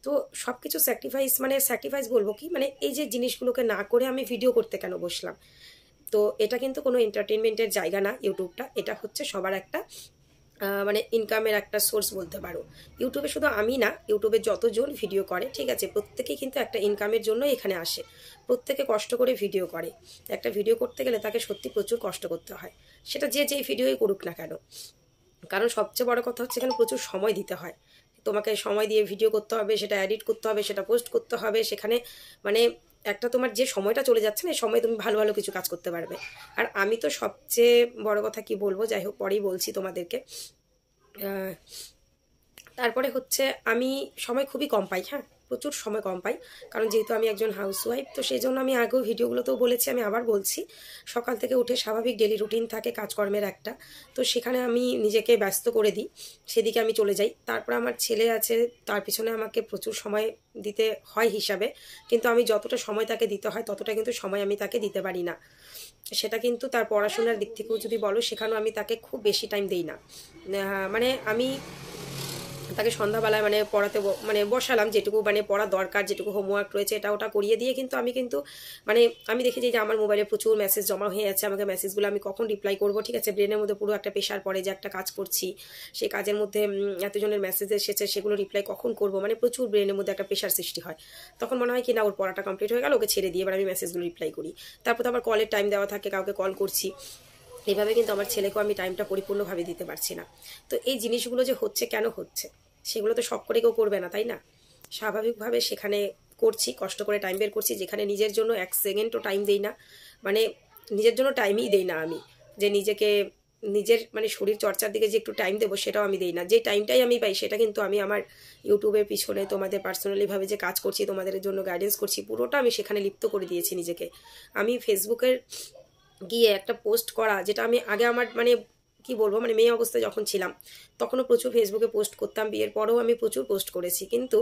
A: তো সব কিছু স্যাক্রিফাইস মানে স্যাক্রিফাইস বলবো কি মানে এই যে জিনিসগুলোকে না করে আমি ভিডিও করতে কেন বসলাম তো এটা কিন্তু কোনো এন্টারটেনমেন্টের জায়গা না ইউটিউবটা এটা হচ্ছে সবার একটা মানে ইনকামের একটা সোর্স বলতে পারো ইউটিউবে শুধু আমি না ইউটিউবে যতজন ভিডিও করে ঠিক আছে প্রত্যেকেই কিন্তু একটা ইনকামের জন্য এখানে আসে প্রত্যেকে কষ্ট করে ভিডিও করে একটা ভিডিও করতে গেলে তাকে সত্যি প্রচুর কষ্ট করতে হয় সেটা যে যেই ভিডিওই করুক না কেন কারণ সবচেয়ে বড় কথা হচ্ছে এখানে প্রচুর সময় দিতে হয় তোমাকে সময় দিয়ে ভিডিও করতে হবে সেটা এডিট করতে হবে সেটা পোস্ট করতে হবে সেখানে মানে একটা তোমার যে সময়টা চলে যাচ্ছে না এই সময় তুমি ভালো ভালো কিছু কাজ করতে পারবে আর আমি তো সবচেয়ে বড় কথা কি বলবো যাই হোক পরেই বলছি তোমাদেরকে তারপরে হচ্ছে আমি সময় খুবই কম পাই হ্যাঁ প্রচুর সময় কম পাই কারণ যেহেতু আমি একজন হাউসওয়াইফ তো সেই জন্য আমি আগেও ভিডিওগুলোতেও বলেছি আমি আবার বলছি সকাল থেকে উঠে স্বাভাবিক ডেলি রুটিন থাকে কাজকর্মের একটা তো সেখানে আমি নিজেকে ব্যস্ত করে দিই সেদিকে আমি চলে যাই তারপর আমার ছেলে আছে তার পিছনে আমাকে প্রচুর সময় দিতে হয় হিসাবে কিন্তু আমি যতটা সময় তাকে দিতে হয় ততটা কিন্তু সময় আমি তাকে দিতে পারি না সেটা কিন্তু তার পড়াশোনার দিক থেকেও যদি বলো সেখানেও আমি তাকে খুব বেশি টাইম দিই না মানে আমি তাকে সন্ধ্যাবেলায় মানে পড়াতে মানে বসালাম যেটুকু মানে পড়া দরকার যেটুকু হোমওয়ার্ক রয়েছে এটা ওটা করিয়ে দিয়ে কিন্তু আমি কিন্তু মানে আমি দেখেছি যে আমার মোবাইলে প্রচুর মেসেজ জমা হয়ে আছে আমাকে মেসেজগুলো আমি কখন রিপ্লাই করবো ঠিক আছে ব্রেনের মধ্যে পুরো একটা প্রেশার পড়ে যে একটা কাজ করছি সেই কাজের মধ্যে এতজনের মেসেজ এসেছে সেগুলো রিপ্লাই কখন করবো মানে প্রচুর ব্রেনের মধ্যে একটা প্রেশার সৃষ্টি হয় তখন মনে হয় কি না ওর পড়াটা কমপ্লিট হয়ে গেল ওকে ছেড়ে দিয়ে এবার আমি মেসেজগুলো রিপ্লাই করি তারপর তো আবার কলের টাইম দেওয়া থাকে কাউকে কল করছি এইভাবে কিন্তু আমার ছেলেকেও আমি টাইমটা পরিপূর্ণভাবে দিতে পারছি না তো এই জিনিসগুলো যে হচ্ছে কেন হচ্ছে সেগুলো তো সব করে কেউ করবে না তাই না স্বাভাবিকভাবে সেখানে করছি কষ্ট করে টাইম বের করছি যেখানে নিজের জন্য এক সেকেন্ডও টাইম দেই না মানে নিজের জন্য টাইমই দেই না আমি যে নিজেকে নিজের মানে শরীর চর্চার দিকে যে একটু টাইম দেবো সেটাও আমি দিই না যে টাইমটাই আমি পাই সেটা কিন্তু আমি আমার ইউটিউবের পিছনে তোমাদের পার্সোনালিভাবে যে কাজ করছি তোমাদের জন্য গাইডেন্স করছি পুরোটা আমি সেখানে লিপ্ত করে দিয়েছি নিজেকে আমি ফেসবুকের গিয়ে একটা পোস্ট করা যেটা আমি আগে আমার মানে কি বলবো মানে মেয়ে অবস্থায় যখন ছিলাম তখনও প্রচুর ফেসবুকে পোস্ট করতাম বিয়ের পরেও আমি প্রচুর পোস্ট করেছি কিন্তু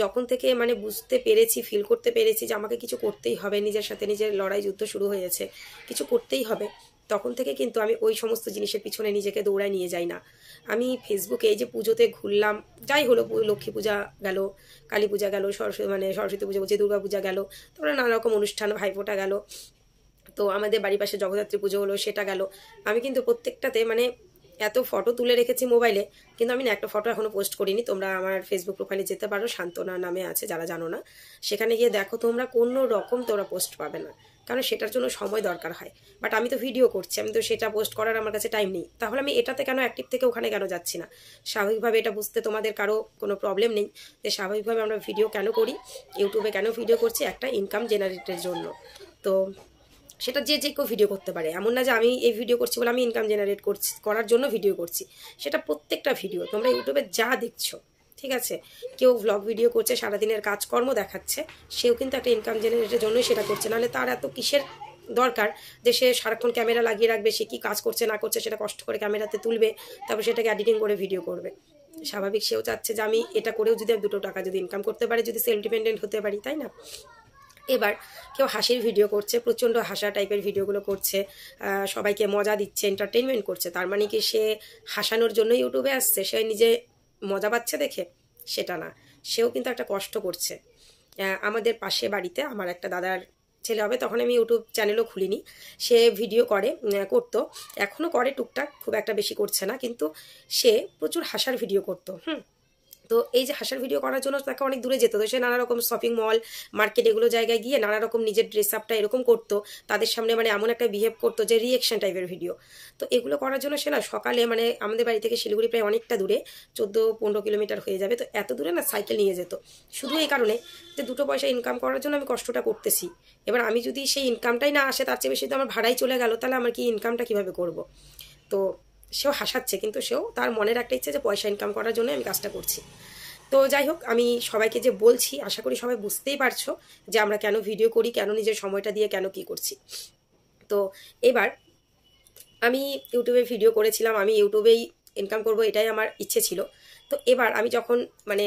A: যখন থেকে মানে বুঝতে পেরেছি ফিল করতে পেরেছি যে আমাকে কিছু করতেই হবে নিজের সাথে নিজের লড়াই যুদ্ধ শুরু হয়েছে কিছু করতেই হবে তখন থেকে কিন্তু আমি ওই সমস্ত জিনিসের পিছনে নিজেকে দৌড়ায় নিয়ে যাই না আমি ফেসবুকে এই যে পুজোতে ঘুরলাম যাই হলো লক্ষ্মী পূজা গেল কালী পূজা গেল সরস্বতী মানে সরস্বতী পুজো যে দুর্গা পূজা গেল তারপরে নানা রকম অনুষ্ঠান ভাইফোঁটা গেল তো আমাদের বাড়ির পাশে জগদ্ধাত্রী পুজো হলো সেটা গেল আমি কিন্তু প্রত্যেকটাতে মানে এত ফটো তুলে রেখেছি মোবাইলে কিন্তু আমি না একটা ফটো এখনও পোস্ট করিনি তোমরা আমার ফেসবুক প্রোফাইলে যেতে পারো শান্তনা নামে আছে যারা জানো না সেখানে গিয়ে দেখো তোমরা কোনো রকম তোমরা পোস্ট পাবে না কারণ সেটার জন্য সময় দরকার হয় বাট আমি তো ভিডিও করছি আমি তো সেটা পোস্ট করার আমার কাছে টাইম নেই তাহলে আমি এটাতে কেন অ্যাক্টিভ থেকে ওখানে কেন যাচ্ছি না স্বাভাবিকভাবে এটা বুঝতে তোমাদের কারো কোনো প্রবলেম নেই যে স্বাভাবিকভাবে আমরা ভিডিও কেন করি ইউটিউবে কেন ভিডিও করছি একটা ইনকাম জেনারেটের জন্য তো সেটা যে যে কেউ ভিডিও করতে পারে এমন না যে আমি এই ভিডিও করছি বলে আমি ইনকাম জেনারেট করছি করার জন্য ভিডিও করছি সেটা প্রত্যেকটা ভিডিও তোমরা ইউটিউবে যা দেখছো ঠিক আছে কেউ ভ্লগ ভিডিও করছে সারাদিনের কাজকর্ম দেখাচ্ছে সেও কিন্তু একটা ইনকাম জেনারেটের জন্যই সেটা করছে নাহলে তার এত কিসের দরকার যে সে সারাক্ষণ ক্যামেরা লাগিয়ে রাখবে সে কী কাজ করছে না করছে সেটা কষ্ট করে ক্যামেরাতে তুলবে তারপর সেটাকে এডিটিং করে ভিডিও করবে স্বাভাবিক সেও চাচ্ছে যে আমি এটা করেও যদি দুটো টাকা যদি ইনকাম করতে পারি যদি সেলফ ডিপেন্ডেন্ট হতে পারি তাই না এবার কেউ হাসির ভিডিও করছে প্রচণ্ড হাসা টাইপের ভিডিওগুলো করছে সবাইকে মজা দিচ্ছে এন্টারটেনমেন্ট করছে তার মানে কি সে হাসানোর জন্য ইউটিউবে আসছে সে নিজে মজা পাচ্ছে দেখে সেটা না সেও কিন্তু একটা কষ্ট করছে আমাদের পাশে বাড়িতে আমার একটা দাদার ছেলে হবে তখন আমি ইউটিউব চ্যানেলও খুলিনি সে ভিডিও করে করত এখনও করে টুকটাক খুব একটা বেশি করছে না কিন্তু সে প্রচুর হাসার ভিডিও করতো হুম তো এই যে হাসার ভিডিও করার জন্য তাকে অনেক দূরে যেত তো সে নানা রকম শপিং মল মার্কেট এগুলো জায়গায় গিয়ে নানা রকম নিজের ড্রেস আপটা এরকম করতো তাদের সামনে মানে এমন একটা বিহেভ করতো যে রিয়েকশন টাইপের ভিডিও তো এগুলো করার জন্য সে না সকালে মানে আমাদের বাড়ি থেকে শিলিগুড়ি প্রায় অনেকটা দূরে চোদ্দো পনেরো কিলোমিটার হয়ে যাবে তো এত দূরে না সাইকেল নিয়ে যেত শুধু এই কারণে যে দুটো পয়সা ইনকাম করার জন্য আমি কষ্টটা করতেছি এবার আমি যদি সেই ইনকামটাই না আসে তার চেয়ে বেশি তো আমার ভাড়াই চলে গেল তাহলে আমার কি ইনকামটা কিভাবে করব তো সেও হাসাচ্ছে কিন্তু সেও তার মনের একটা ইচ্ছে যে পয়সা ইনকাম করার জন্য আমি কাজটা করছি তো যাই হোক আমি সবাইকে যে বলছি আশা করি সবাই বুঝতেই পারছো যে আমরা কেন ভিডিও করি কেন নিজের সময়টা দিয়ে কেন কি করছি তো এবার আমি ইউটিউবে ভিডিও করেছিলাম আমি ইউটিউবেই ইনকাম করব এটাই আমার ইচ্ছে ছিল তো এবার আমি যখন মানে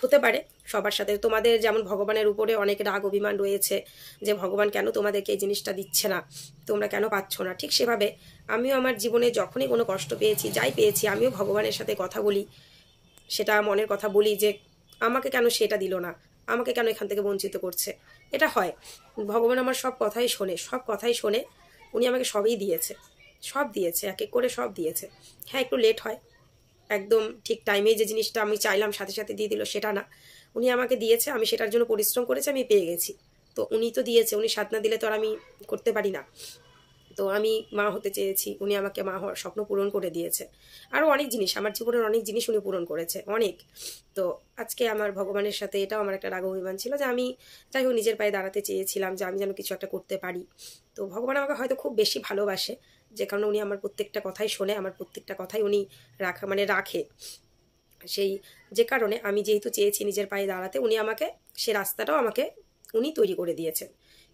A: হতে পারে সবার সাথে তোমাদের যেমন ভগবানের উপরে অনেক রাগ অভিমান রয়েছে যে ভগবান কেন তোমাদেরকে এই জিনিসটা দিচ্ছে না তোমরা কেন পাচ্ছ না ঠিক সেভাবে আমিও আমার জীবনে যখনই কোনো কষ্ট পেয়েছি যাই পেয়েছি আমিও ভগবানের সাথে কথা বলি সেটা মনের কথা বলি যে আমাকে কেন সেটা দিল না আমাকে কেন এখান থেকে বঞ্চিত করছে এটা হয় ভগবান আমার সব কথাই শোনে সব কথাই শোনে উনি আমাকে সবই দিয়েছে সব দিয়েছে এক এক করে সব দিয়েছে হ্যাঁ একটু লেট হয় একদম ঠিক টাইমে যে জিনিসটা আমি চাইলাম সাথে সাথে দিয়ে দিল সেটা না উনি আমাকে দিয়েছে আমি সেটার জন্য পরিশ্রম করেছি আমি পেয়ে গেছি তো উনি তো দিয়েছে উনি সাত না দিলে তো আর আমি করতে পারি না তো আমি মা হতে চেয়েছি উনি আমাকে মা হওয়ার স্বপ্ন পূরণ করে দিয়েছে আরও অনেক জিনিস আমার জীবনের অনেক জিনিস উনি পূরণ করেছে অনেক তো আজকে আমার ভগবানের সাথে এটাও আমার একটা রাগ অভিমান ছিল যে আমি যাই হোক নিজের পায়ে দাঁড়াতে চেয়েছিলাম যে আমি যেন কিছু একটা করতে পারি তো ভগবান আমাকে হয়তো খুব বেশি ভালোবাসে যে কারণে উনি আমার প্রত্যেকটা কথাই শোনে আমার প্রত্যেকটা কথাই উনি রাখা মানে রাখে সেই যে কারণে আমি যেহেতু চেয়েছি নিজের পায়ে দাঁড়াতে উনি আমাকে সে রাস্তাটাও আমাকে উনি তৈরি করে দিয়েছেন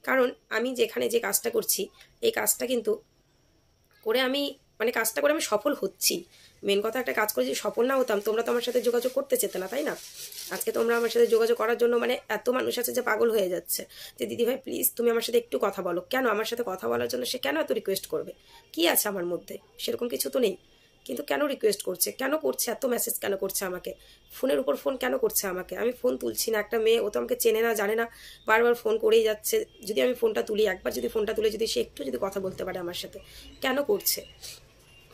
A: কারণ আমি যেখানে যে কাজটা করছি এই কাজটা কিন্তু করে আমি মানে কাজটা করে আমি সফল হচ্ছি মেন কথা একটা কাজ করে যদি সফল না হতাম তোমরা তো আমার সাথে যোগাযোগ করতে চেতে না তাই না আজকে তোমরা আমার সাথে যোগাযোগ করার জন্য মানে এত মানুষ আছে যে পাগল হয়ে যাচ্ছে যে দিদিভাই প্লিজ তুমি আমার সাথে একটু কথা বলো কেন আমার সাথে কথা বলার জন্য সে কেন এত রিকোয়েস্ট করবে কি আছে আমার মধ্যে সেরকম কিছু তো নেই কিন্তু কেন রিকোয়েস্ট করছে কেন করছে এত মেসেজ কেন করছে আমাকে ফোনের উপর ফোন কেন করছে আমাকে আমি ফোন তুলছি না একটা মেয়ে ও তো আমাকে চেনে না জানে না বারবার ফোন করেই যাচ্ছে যদি আমি ফোনটা তুলি একবার যদি ফোনটা তুলে যদি সে একটু যদি কথা বলতে পারে আমার সাথে কেন করছে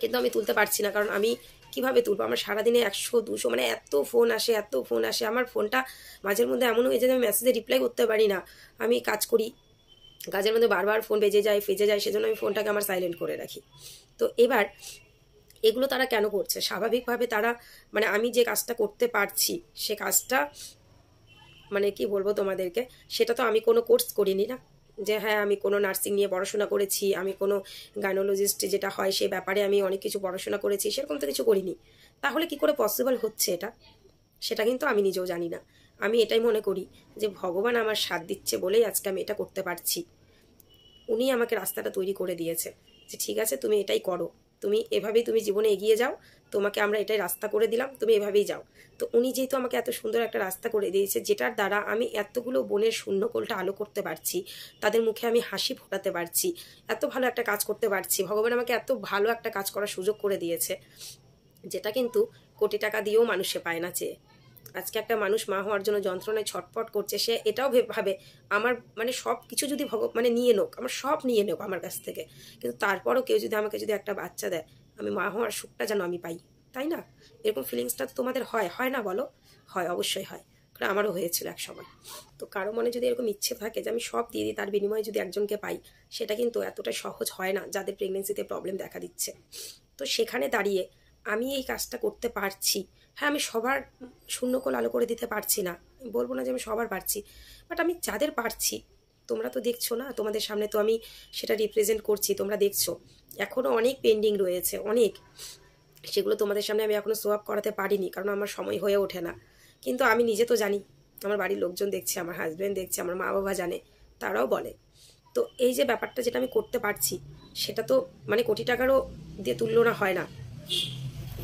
A: কিন্তু আমি তুলতে পারছি না কারণ আমি কিভাবে তুলবো আমার সারাদিনে একশো দুশো মানে এত ফোন আসে এত ফোন আসে আমার ফোনটা মাঝের মধ্যে এমন হয়ে যে আমি মেসেজে রিপ্লাই করতে পারি না আমি কাজ করি কাজের মধ্যে বারবার ফোন বেজে যায় ফেজে যায় সেজন্য আমি ফোনটাকে আমার সাইলেন্ট করে রাখি তো এবার এগুলো তারা কেন করছে স্বাভাবিকভাবে তারা মানে আমি যে কাজটা করতে পারছি সে কাজটা মানে কি বলবো তোমাদেরকে সেটা তো আমি কোনো কোর্স করিনি না যে হ্যাঁ আমি কোনো নার্সিং নিয়ে পড়াশোনা করেছি আমি কোনো গাইনোলজিস্ট যেটা হয় সে ব্যাপারে আমি অনেক কিছু পড়াশোনা করেছি সেরকম তো কিছু করিনি তাহলে কি করে পসিবল হচ্ছে এটা সেটা কিন্তু আমি নিজেও জানি না আমি এটাই মনে করি যে ভগবান আমার সাথ দিচ্ছে বলেই আজকে আমি এটা করতে পারছি উনি আমাকে রাস্তাটা তৈরি করে দিয়েছে যে ঠিক আছে তুমি এটাই করো তুমি এভাবেই তুমি জীবনে এগিয়ে যাও তোমাকে আমরা এটাই রাস্তা করে দিলাম তুমি এভাবেই যাও তো উনি যেহেতু আমাকে এত সুন্দর একটা রাস্তা করে দিয়েছে যেটার দ্বারা আমি এতগুলো বোনের কোলটা আলো করতে পারছি তাদের মুখে আমি হাসি ফোটাতে পারছি এত ভালো একটা কাজ করতে পারছি ভগবান আমাকে এত ভালো একটা কাজ করার সুযোগ করে দিয়েছে যেটা কিন্তু কোটি টাকা দিয়েও মানুষে পায় না চেয়ে আজকে একটা মানুষ মা হওয়ার জন্য যন্ত্রণায় ছটপট করছে সে এটাও ভাবে আমার মানে সব কিছু যদি ভগ মানে নিয়ে নোক আমার সব নিয়ে নোক আমার কাছ থেকে কিন্তু তারপরও কেউ যদি আমাকে যদি একটা বাচ্চা দেয় আমি মা হওয়ার সুখটা যেন আমি পাই তাই না এরকম ফিলিংসটা তো তোমাদের হয় হয় না বলো হয় অবশ্যই হয় কারণ আমারও হয়েছিল এক সময় তো কারো মনে যদি এরকম ইচ্ছে থাকে যে আমি সব দিয়ে দিই তার বিনিময়ে যদি একজনকে পাই সেটা কিন্তু এতটা সহজ হয় না যাদের প্রেগনেন্সিতে প্রবলেম দেখা দিচ্ছে তো সেখানে দাঁড়িয়ে আমি এই কাজটা করতে পারছি হ্যাঁ আমি সবার শূন্যকোল আলো করে দিতে পারছি না বলবো না যে আমি সবার পারছি বাট আমি যাদের পারছি তোমরা তো দেখছো না তোমাদের সামনে তো আমি সেটা রিপ্রেজেন্ট করছি তোমরা দেখছো এখনও অনেক পেন্ডিং রয়েছে অনেক সেগুলো তোমাদের সামনে আমি এখনও সোয়াপ করাতে পারিনি কারণ আমার সময় হয়ে ওঠে না কিন্তু আমি নিজে তো জানি আমার বাড়ির লোকজন দেখছে আমার হাজব্যান্ড দেখছে আমার মা বাবা জানে তারাও বলে তো এই যে ব্যাপারটা যেটা আমি করতে পারছি সেটা তো মানে কোটি টাকারও দিয়ে তুলনা হয় না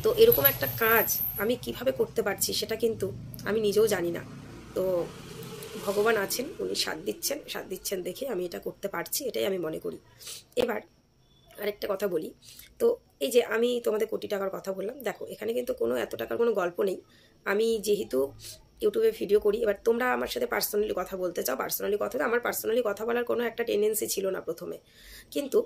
A: তো এরকম একটা কাজ আমি কিভাবে করতে পারছি সেটা কিন্তু আমি নিজেও জানি না তো ভগবান আছেন উনি সাথ দিচ্ছেন সাথ দিচ্ছেন দেখে আমি এটা করতে পারছি এটাই আমি মনে করি এবার আরেকটা কথা বলি তো এই যে আমি তোমাদের কোটি টাকার কথা বললাম দেখো এখানে কিন্তু কোনো এত টাকার কোনো গল্প নেই আমি যেহেতু ইউটিউবে ভিডিও করি এবার তোমরা আমার সাথে পার্সোনালি কথা বলতে চাও পার্সোনালি কথা আমার পার্সোনালি কথা বলার কোনো একটা টেন্ডেন্সি ছিল না প্রথমে কিন্তু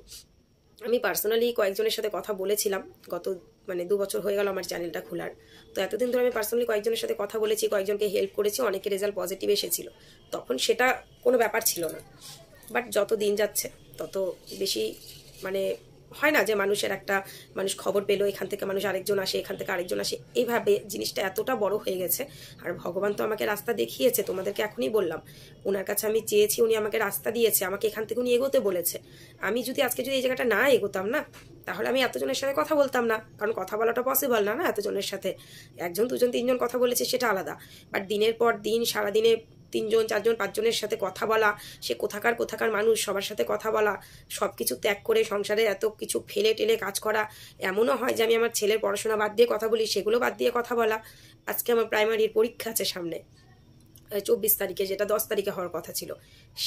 A: আমি পার্সোনালি কয়েকজনের সাথে কথা বলেছিলাম গত মানে দু বছর হয়ে গেল আমার চ্যানেলটা খোলার তো এতদিন ধরে আমি পার্সোনালি কয়েকজনের সাথে কথা বলেছি কয়েকজনকে হেল্প করেছি অনেকে রেজাল্ট পজিটিভ এসেছিল তখন সেটা কোনো ব্যাপার ছিল না বাট যত দিন যাচ্ছে তত বেশি মানে হয় না যে মানুষের একটা মানুষ খবর পেলো এখান থেকে মানুষ আরেকজন আসে এখান থেকে আরেকজন আসে এইভাবে জিনিসটা এতটা বড় হয়ে গেছে আর ভগবান তো আমাকে রাস্তা দেখিয়েছে তোমাদেরকে এখনই বললাম ওনার কাছে আমি চেয়েছি উনি আমাকে রাস্তা দিয়েছে আমাকে এখান থেকে উনি এগোতে বলেছে আমি যদি আজকে যদি এই জায়গাটা না এগোতাম না তাহলে আমি এতজনের সাথে কথা বলতাম না কারণ কথা বলাটা পসিবল না না এতজনের সাথে একজন দুজন তিনজন কথা বলেছে সেটা আলাদা বাট দিনের পর দিন সারাদিনে তিনজন চারজন পাঁচজনের সাথে কথা বলা সে কোথাকার কোথাকার মানুষ সবার সাথে কথা বলা সব কিছু ত্যাগ করে সংসারে এত কিছু ফেলে টেলে কাজ করা এমনও হয় যে আমি আমার ছেলের পড়াশোনা বাদ দিয়ে কথা বলি সেগুলো বাদ দিয়ে কথা বলা আজকে আমার প্রাইমারির পরীক্ষা আছে সামনে চব্বিশ তারিখে যেটা দশ তারিখে হওয়ার কথা ছিল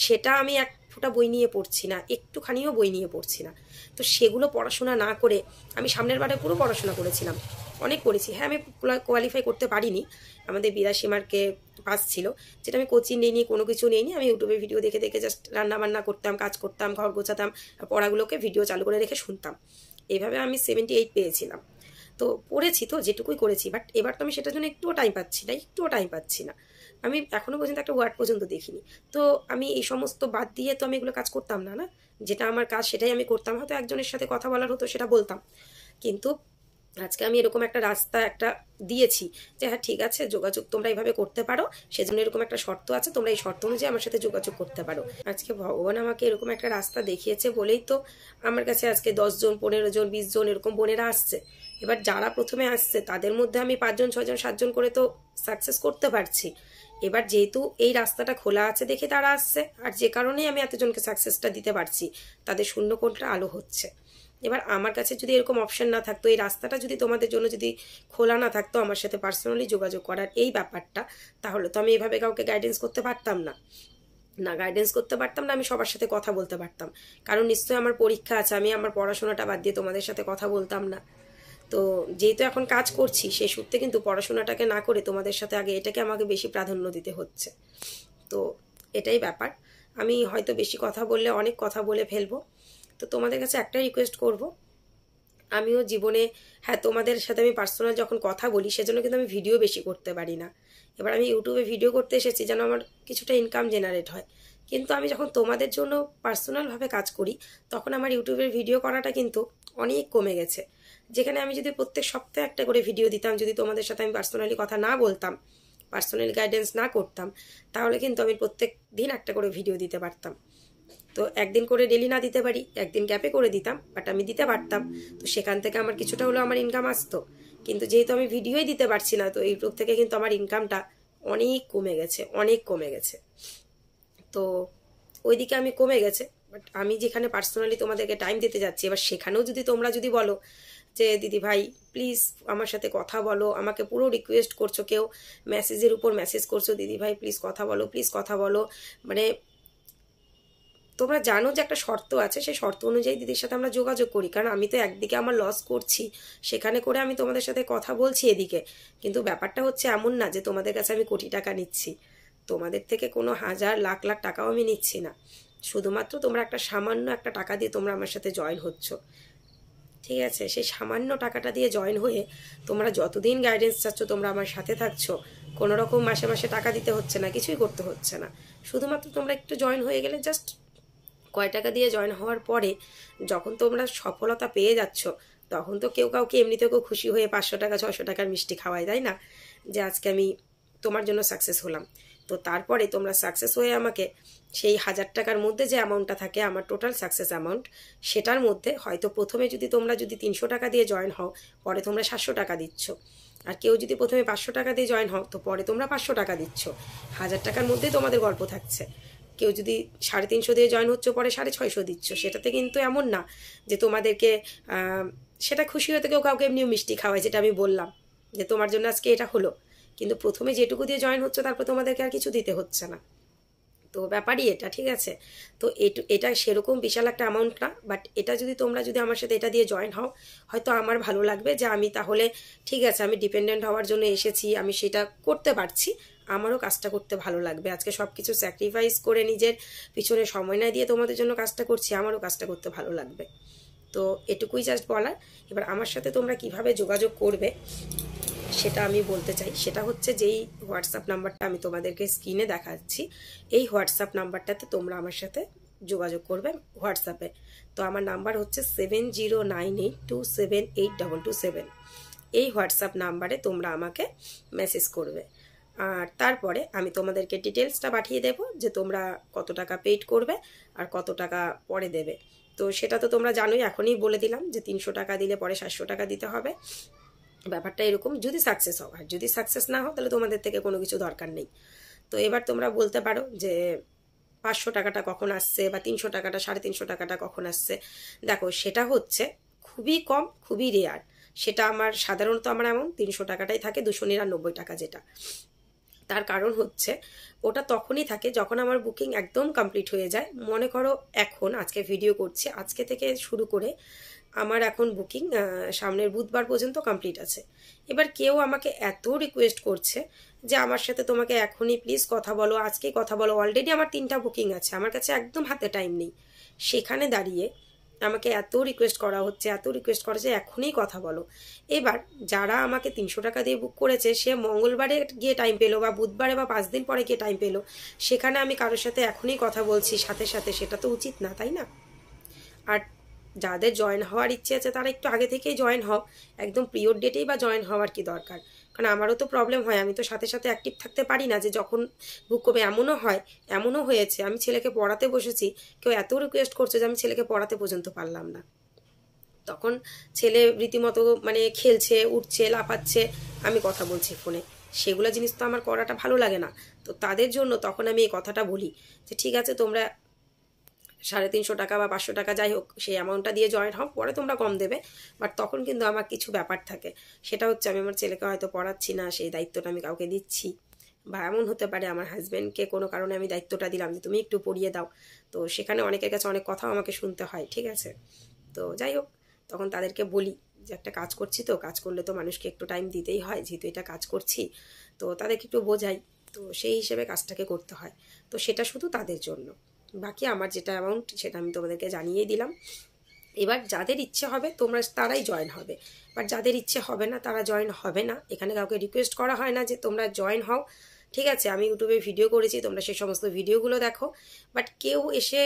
A: সেটা আমি এক ফোটা বই নিয়ে পড়ছি না একটুখানিও বই নিয়ে পড়ছি না তো সেগুলো পড়াশোনা না করে আমি সামনের বারে পুরো পড়াশোনা করেছিলাম অনেক করেছি হ্যাঁ আমি কোয়ালিফাই করতে পারিনি আমাদের বিরাশি মার্কে আসছিল যেটা আমি কোচিং নি কোনো কিছু নি আমি ইউটিউবে ভিডিও দেখে দেখে জাস্ট রান্নাবান্না করতাম কাজ করতাম ঘর গোছাতাম পড়াগুলোকে ভিডিও চালু করে রেখে শুনতাম এভাবে আমি সেভেন্টি এইট পেয়েছিলাম তো পড়েছি তো যেটুকুই করেছি বাট এবার তো আমি সেটার জন্য একটুও টাইম পাচ্ছি না একটুও টাইম পাচ্ছি না আমি এখনও পর্যন্ত একটা ওয়ার্ড পর্যন্ত দেখিনি তো আমি এই সমস্ত বাদ দিয়ে তো আমি এগুলো কাজ করতাম না না যেটা আমার কাজ সেটাই আমি করতাম হয়তো একজনের সাথে কথা বলার হতো সেটা বলতাম কিন্তু আজকে আমি এরকম একটা রাস্তা একটা দিয়েছি যে হ্যাঁ ঠিক আছে যোগাযোগ তোমরা এইভাবে করতে পারো সেজন্য এরকম একটা শর্ত আছে তোমরা এই শর্ত অনুযায়ী আমার সাথে যোগাযোগ করতে পারো আজকে ভগবান আমাকে এরকম একটা রাস্তা দেখিয়েছে বলেই তো আমার কাছে আজকে দশজন পনেরো জন বিশ জন এরকম বোনেরা আসছে এবার যারা প্রথমে আসছে তাদের মধ্যে আমি পাঁচজন ছজন সাতজন করে তো সাকসেস করতে পারছি এবার যেহেতু এই রাস্তাটা খোলা আছে দেখে তারা আসছে আর যে কারণেই আমি এতজনকে সাকসেসটা দিতে পারছি তাদের শূন্য কোনটা আলো হচ্ছে এবার আমার কাছে যদি এরকম অপশন না থাকতো এই রাস্তাটা যদি তোমাদের জন্য যদি খোলা না থাকতো আমার সাথে পার্সোনালি যোগাযোগ করার এই ব্যাপারটা তাহলে তো আমি এভাবে কাউকে গাইডেন্স করতে পারতাম না না গাইডেন্স করতে পারতাম না আমি সবার সাথে কথা বলতে পারতাম কারণ নিশ্চয়ই আমার পরীক্ষা আছে আমি আমার পড়াশোনাটা বাদ দিয়ে তোমাদের সাথে কথা বলতাম না তো যেহেতু এখন কাজ করছি সেই সূত্রে কিন্তু পড়াশোনাটাকে না করে তোমাদের সাথে আগে এটাকে আমাকে বেশি প্রাধান্য দিতে হচ্ছে তো এটাই ব্যাপার আমি হয়তো বেশি কথা বললে অনেক কথা বলে ফেলবো তো তোমাদের কাছে একটা রিকোয়েস্ট করব আমিও জীবনে হ্যাঁ তোমাদের সাথে আমি পার্সোনাল যখন কথা বলি সেজন্য কিন্তু আমি ভিডিও বেশি করতে পারি না এবার আমি ইউটিউবে ভিডিও করতে এসেছি যেন আমার কিছুটা ইনকাম জেনারেট হয় কিন্তু আমি যখন তোমাদের জন্য পার্সোনালভাবে কাজ করি তখন আমার ইউটিউবের ভিডিও করাটা কিন্তু অনেক কমে গেছে যেখানে আমি যদি প্রত্যেক সপ্তাহে একটা করে ভিডিও দিতাম যদি তোমাদের সাথে আমি পার্সোনালি কথা না বলতাম পার্সোনাল গাইডেন্স না করতাম তাহলে কিন্তু আমি প্রত্যেক দিন একটা করে ভিডিও দিতে পারতাম তো একদিন করে ডেলি না দিতে পারি একদিন গ্যাপে করে দিতাম বাট আমি দিতে পারতাম তো সেখান থেকে আমার কিছুটা হলেও আমার ইনকাম আসতো কিন্তু যেহেতু আমি ভিডিওই দিতে পারছি না তো ইউটিউব থেকে কিন্তু আমার ইনকামটা অনেক কমে গেছে অনেক কমে গেছে তো ওইদিকে আমি কমে গেছে বাট আমি যেখানে পার্সোনালি তোমাদেরকে টাইম দিতে যাচ্ছি এবার সেখানেও যদি তোমরা যদি বলো যে দিদি ভাই প্লিজ আমার সাথে কথা বলো আমাকে পুরো রিকোয়েস্ট করছো কেউ মেসেজের উপর মেসেজ করছো দিদি ভাই প্লিজ কথা বলো প্লিজ কথা বলো মানে তোমরা জানো যে একটা শর্ত আছে সেই শর্ত অনুযায়ী দিদির সাথে আমরা যোগাযোগ করি কারণ আমি তো একদিকে আমার লস করছি সেখানে করে আমি তোমাদের সাথে কথা বলছি এদিকে কিন্তু ব্যাপারটা হচ্ছে এমন না যে তোমাদের কাছে আমি কোটি টাকা নিচ্ছি তোমাদের থেকে কোনো হাজার লাখ লাখ টাকাও আমি নিচ্ছি না শুধুমাত্র তোমরা একটা সামান্য একটা টাকা দিয়ে তোমরা আমার সাথে জয়েন হচ্ছ ঠিক আছে সেই সামান্য টাকাটা দিয়ে জয়েন হয়ে তোমরা যতদিন গাইডেন্স চাচ্ছ তোমরা আমার সাথে থাকছো কোনো রকম মাসে মাসে টাকা দিতে হচ্ছে না কিছুই করতে হচ্ছে না শুধুমাত্র তোমরা একটু জয়েন হয়ে গেলে জাস্ট কয় টাকা দিয়ে জয়েন হওয়ার পরে যখন তোমরা সফলতা পেয়ে যাচ্ছ তখন তো কেউ কাউকে এমনিতেও কেউ খুশি হয়ে পাঁচশো টাকা ছশো টাকার মিষ্টি খাওয়াই তাই না যে আজকে আমি তোমার জন্য সাকসেস হলাম তো তারপরে তোমরা সাকসেস হয়ে আমাকে সেই হাজার টাকার মধ্যে যে অ্যামাউন্টটা থাকে আমার টোটাল সাকসেস অ্যামাউন্ট সেটার মধ্যে হয়তো প্রথমে যদি তোমরা যদি তিনশো টাকা দিয়ে জয়েন হও পরে তোমরা সাতশো টাকা দিচ্ছ আর কেউ যদি প্রথমে পাঁচশো টাকা দিয়ে জয়েন হও তো পরে তোমরা পাঁচশো টাকা দিচ্ছ হাজার টাকার মধ্যেই তোমাদের গল্প থাকছে কেউ যদি সাড়ে তিনশো দিয়ে জয়েন হচ্ছে পরে সাড়ে ছয়শো দিচ্ছ সেটাতে কিন্তু এমন না যে তোমাদেরকে সেটা খুশি হয়ে কেউ কাউকে এমনিও মিষ্টি খাওয়ায় যেটা আমি বললাম যে তোমার জন্য আজকে এটা হলো কিন্তু প্রথমে যেটুকু দিয়ে জয়েন হচ্ছে তারপর তোমাদেরকে আর কিছু দিতে হচ্ছে না তো ব্যাপারই এটা ঠিক আছে তো এটু এটা সেরকম বিশাল একটা অ্যামাউন্ট না বাট এটা যদি তোমরা যদি আমার সাথে এটা দিয়ে জয়েন হও হয়তো আমার ভালো লাগবে যে আমি তাহলে ঠিক আছে আমি ডিপেন্ডেন্ট হওয়ার জন্য এসেছি আমি সেটা করতে পারছি আমারও কাজটা করতে ভালো লাগবে আজকে সব কিছু স্যাক্রিফাইস করে নিজের পিছনে সময় না দিয়ে তোমাদের জন্য কাজটা করছি আমারও কাজটা করতে ভালো লাগবে তো এটুকুই জাস্ট বলার এবার আমার সাথে তোমরা কিভাবে যোগাযোগ করবে সেটা আমি বলতে চাই সেটা হচ্ছে যেই হোয়াটসঅ্যাপ নাম্বারটা আমি তোমাদেরকে স্ক্রিনে দেখাচ্ছি এই হোয়াটসঅ্যাপ নাম্বারটাতে তোমরা আমার সাথে যোগাযোগ করবে হোয়াটসঅ্যাপে তো আমার নাম্বার হচ্ছে seven zero nine eight two seven eight double two seven এই হোয়াটসঅ্যাপ নাম্বারে তোমরা আমাকে মেসেজ করবে আর তারপরে আমি তোমাদেরকে ডিটেলসটা পাঠিয়ে দেব যে তোমরা কত টাকা পেড করবে আর কত টাকা পরে দেবে তো সেটা তো তোমরা জানোই এখনই বলে দিলাম যে তিনশো টাকা দিলে পরে সাতশো টাকা দিতে হবে ব্যাপারটা এরকম যদি সাকসেস হোক আর যদি সাকসেস না হও তাহলে তোমাদের থেকে কোনো কিছু দরকার নেই তো এবার তোমরা বলতে পারো যে পাঁচশো টাকাটা কখন আসছে বা তিনশো টাকাটা সাড়ে তিনশো টাকাটা কখন আসছে দেখো সেটা হচ্ছে খুবই কম খুবই রেয়ার সেটা আমার সাধারণত আমার এমন তিনশো টাকাটাই থাকে দুশো নিরানব্বই টাকা যেটা তার কারণ হচ্ছে ওটা তখনই থাকে যখন আমার বুকিং একদম কমপ্লিট হয়ে যায় মনে করো এখন আজকে ভিডিও করছি আজকে থেকে শুরু করে আমার এখন বুকিং সামনের বুধবার পর্যন্ত কমপ্লিট আছে এবার কেউ আমাকে এত রিকোয়েস্ট করছে যে আমার সাথে তোমাকে এখনই প্লিজ কথা বলো আজকে কথা বলো অলরেডি আমার তিনটা বুকিং আছে আমার কাছে একদম হাতে টাইম নেই সেখানে দাঁড়িয়ে আমাকে এত রিকোয়েস্ট করা হচ্ছে এত রিকোয়েস্ট করা যে এখনই কথা বলো এবার যারা আমাকে তিনশো টাকা দিয়ে বুক করেছে সে মঙ্গলবারে গিয়ে টাইম পেলো বা বুধবারে বা পাঁচ দিন পরে গিয়ে টাইম পেলো সেখানে আমি কারোর সাথে এখনই কথা বলছি সাথে সাথে সেটা তো উচিত না তাই না আর যাদের জয়েন হওয়ার ইচ্ছে আছে তারা একটু আগে থেকেই জয়েন হও একদম প্রিয় ডেটেই বা জয়েন হওয়ার কি দরকার মানে আমারও তো প্রবলেম হয় আমি তো সাথে সাথে অ্যাক্টিভ থাকতে পারি না যে যখন বুক কমে এমনও হয় এমনও হয়েছে আমি ছেলেকে পড়াতে বসেছি কেউ এত রিকোয়েস্ট করছে যে আমি ছেলেকে পড়াতে পর্যন্ত পারলাম না তখন ছেলে রীতিমতো মানে খেলছে উঠছে লাফাচ্ছে আমি কথা বলছি ফোনে সেগুলো জিনিস তো আমার করাটা ভালো লাগে না তো তাদের জন্য তখন আমি এই কথাটা বলি যে ঠিক আছে তোমরা সাড়ে তিনশো টাকা বা পাঁচশো টাকা যাই হোক সেই অ্যামাউন্টটা দিয়ে জয়েন হোক পরে তোমরা কম দেবে বাট তখন কিন্তু আমার কিছু ব্যাপার থাকে সেটা হচ্ছে আমি আমার ছেলেকে হয়তো পড়াচ্ছি না সেই দায়িত্বটা আমি কাউকে দিচ্ছি বা এমন হতে পারে আমার হাজব্যান্ডকে কোনো কারণে আমি দায়িত্বটা দিলাম যে তুমি একটু পড়িয়ে দাও তো সেখানে অনেকের কাছে অনেক কথাও আমাকে শুনতে হয় ঠিক আছে তো যাই হোক তখন তাদেরকে বলি যে একটা কাজ করছি তো কাজ করলে তো মানুষকে একটু টাইম দিতেই হয় যেহেতু এটা কাজ করছি তো তাদেরকে একটু বোঝাই তো সেই হিসেবে কাজটাকে করতে হয় তো সেটা শুধু তাদের জন্য বাকি আমার যেটা অ্যামাউন্ট সেটা আমি তোমাদেরকে জানিয়ে দিলাম এবার যাদের ইচ্ছে হবে তোমরা তারাই জয়েন হবে বাট যাদের ইচ্ছে হবে না তারা জয়েন হবে না এখানে কাউকে রিকোয়েস্ট করা হয় না যে তোমরা জয়েন হও ঠিক আছে আমি ইউটিউবে ভিডিও করেছি তোমরা সেই সমস্ত ভিডিওগুলো দেখো বাট কেউ এসে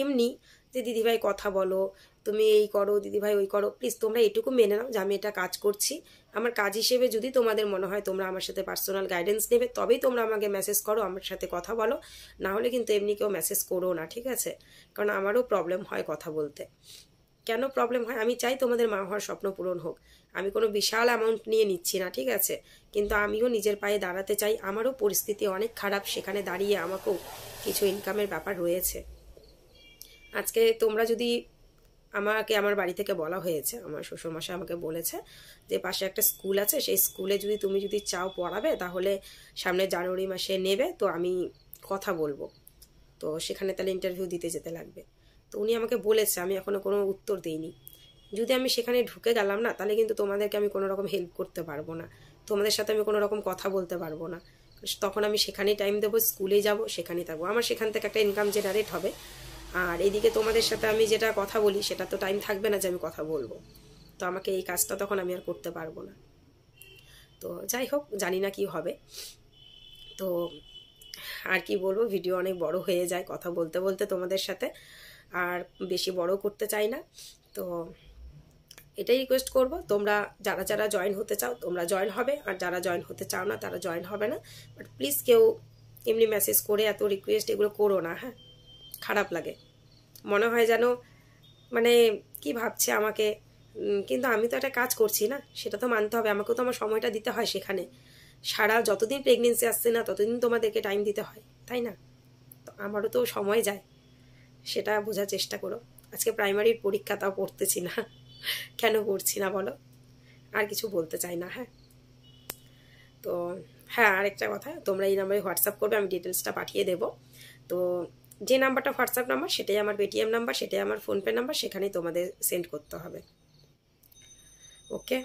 A: এমনি যে দিদিভাই কথা বলো তুমি এই করো দিদিভাই ওই করো প্লিজ তোমরা এটুকু মেনে নাও যে আমি এটা কাজ করছি আমার কাজ হিসেবে যদি তোমাদের মনে হয় তোমরা আমার সাথে পার্সোনাল গাইডেন্স নেবে তবেই তোমরা আমাকে মেসেজ করো আমার সাথে কথা বলো না হলে কিন্তু এমনি কেউ মেসেজ করো না ঠিক আছে কারণ আমারও প্রবলেম হয় কথা বলতে কেন প্রবলেম হয় আমি চাই তোমাদের মা হওয়ার স্বপ্ন পূরণ হোক আমি কোনো বিশাল অ্যামাউন্ট নিয়ে নিচ্ছি না ঠিক আছে কিন্তু আমিও নিজের পায়ে দাঁড়াতে চাই আমারও পরিস্থিতি অনেক খারাপ সেখানে দাঁড়িয়ে আমাকেও কিছু ইনকামের ব্যাপার রয়েছে আজকে তোমরা যদি আমাকে আমার বাড়ি থেকে বলা হয়েছে আমার শ্বশুরমশাই আমাকে বলেছে যে পাশে একটা স্কুল আছে সেই স্কুলে যদি তুমি যদি চাও পড়াবে তাহলে সামনে জানুয়ারি মাসে নেবে তো আমি কথা বলবো তো সেখানে তাহলে ইন্টারভিউ দিতে যেতে লাগবে তো উনি আমাকে বলেছে আমি এখনও কোনো উত্তর দিইনি যদি আমি সেখানে ঢুকে গেলাম না তাহলে কিন্তু তোমাদেরকে আমি কোনো রকম হেল্প করতে পারবো না তোমাদের সাথে আমি কোনো রকম কথা বলতে পারবো না তখন আমি সেখানেই টাইম দেবো স্কুলে যাব সেখানেই থাকবো আমার সেখান থেকে একটা ইনকাম জেনারেট হবে আর এদিকে তোমাদের সাথে আমি যেটা কথা বলি সেটা তো টাইম থাকবে না যে আমি কথা বলবো তো আমাকে এই কাজটা তখন আমি আর করতে পারবো না তো যাই হোক জানি না কি হবে তো আর কি বলবো ভিডিও অনেক বড় হয়ে যায় কথা বলতে বলতে তোমাদের সাথে আর বেশি বড় করতে চাই না তো এটাই রিকোয়েস্ট করব তোমরা যারা যারা জয়েন হতে চাও তোমরা জয়েন হবে আর যারা জয়েন হতে চাও না তারা জয়েন হবে না বাট প্লিজ কেউ এমনি মেসেজ করে এত রিকোয়েস্ট এগুলো করো না হ্যাঁ খারাপ লাগে মনে হয় যেন মানে কি ভাবছে আমাকে কিন্তু আমি তো একটা কাজ করছি না সেটা তো মানতে হবে আমাকেও তো আমার সময়টা দিতে হয় সেখানে সারা যতদিন প্রেগনেন্সি আসছে না ততদিন তোমাদেরকে টাইম দিতে হয় তাই না তো আমারও তো সময় যায় সেটা বোঝার চেষ্টা করো আজকে প্রাইমারির পরীক্ষা তাও পড়তেছি না কেন পড়ছি না বলো আর কিছু বলতে চাই না হ্যাঁ তো হ্যাঁ আরেকটা কথা তোমরা এই নাম্বারে হোয়াটসঅ্যাপ করবে আমি ডিটেলসটা পাঠিয়ে দেবো তো যে নাম্বারটা হোয়াটসঅ্যাপ নাম্বার সেটাই আমার পেটিএম নাম্বার সেটাই আমার ফোনপে নাম্বার সেখানেই তোমাদের সেন্ড করতে হবে ওকে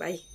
A: বাই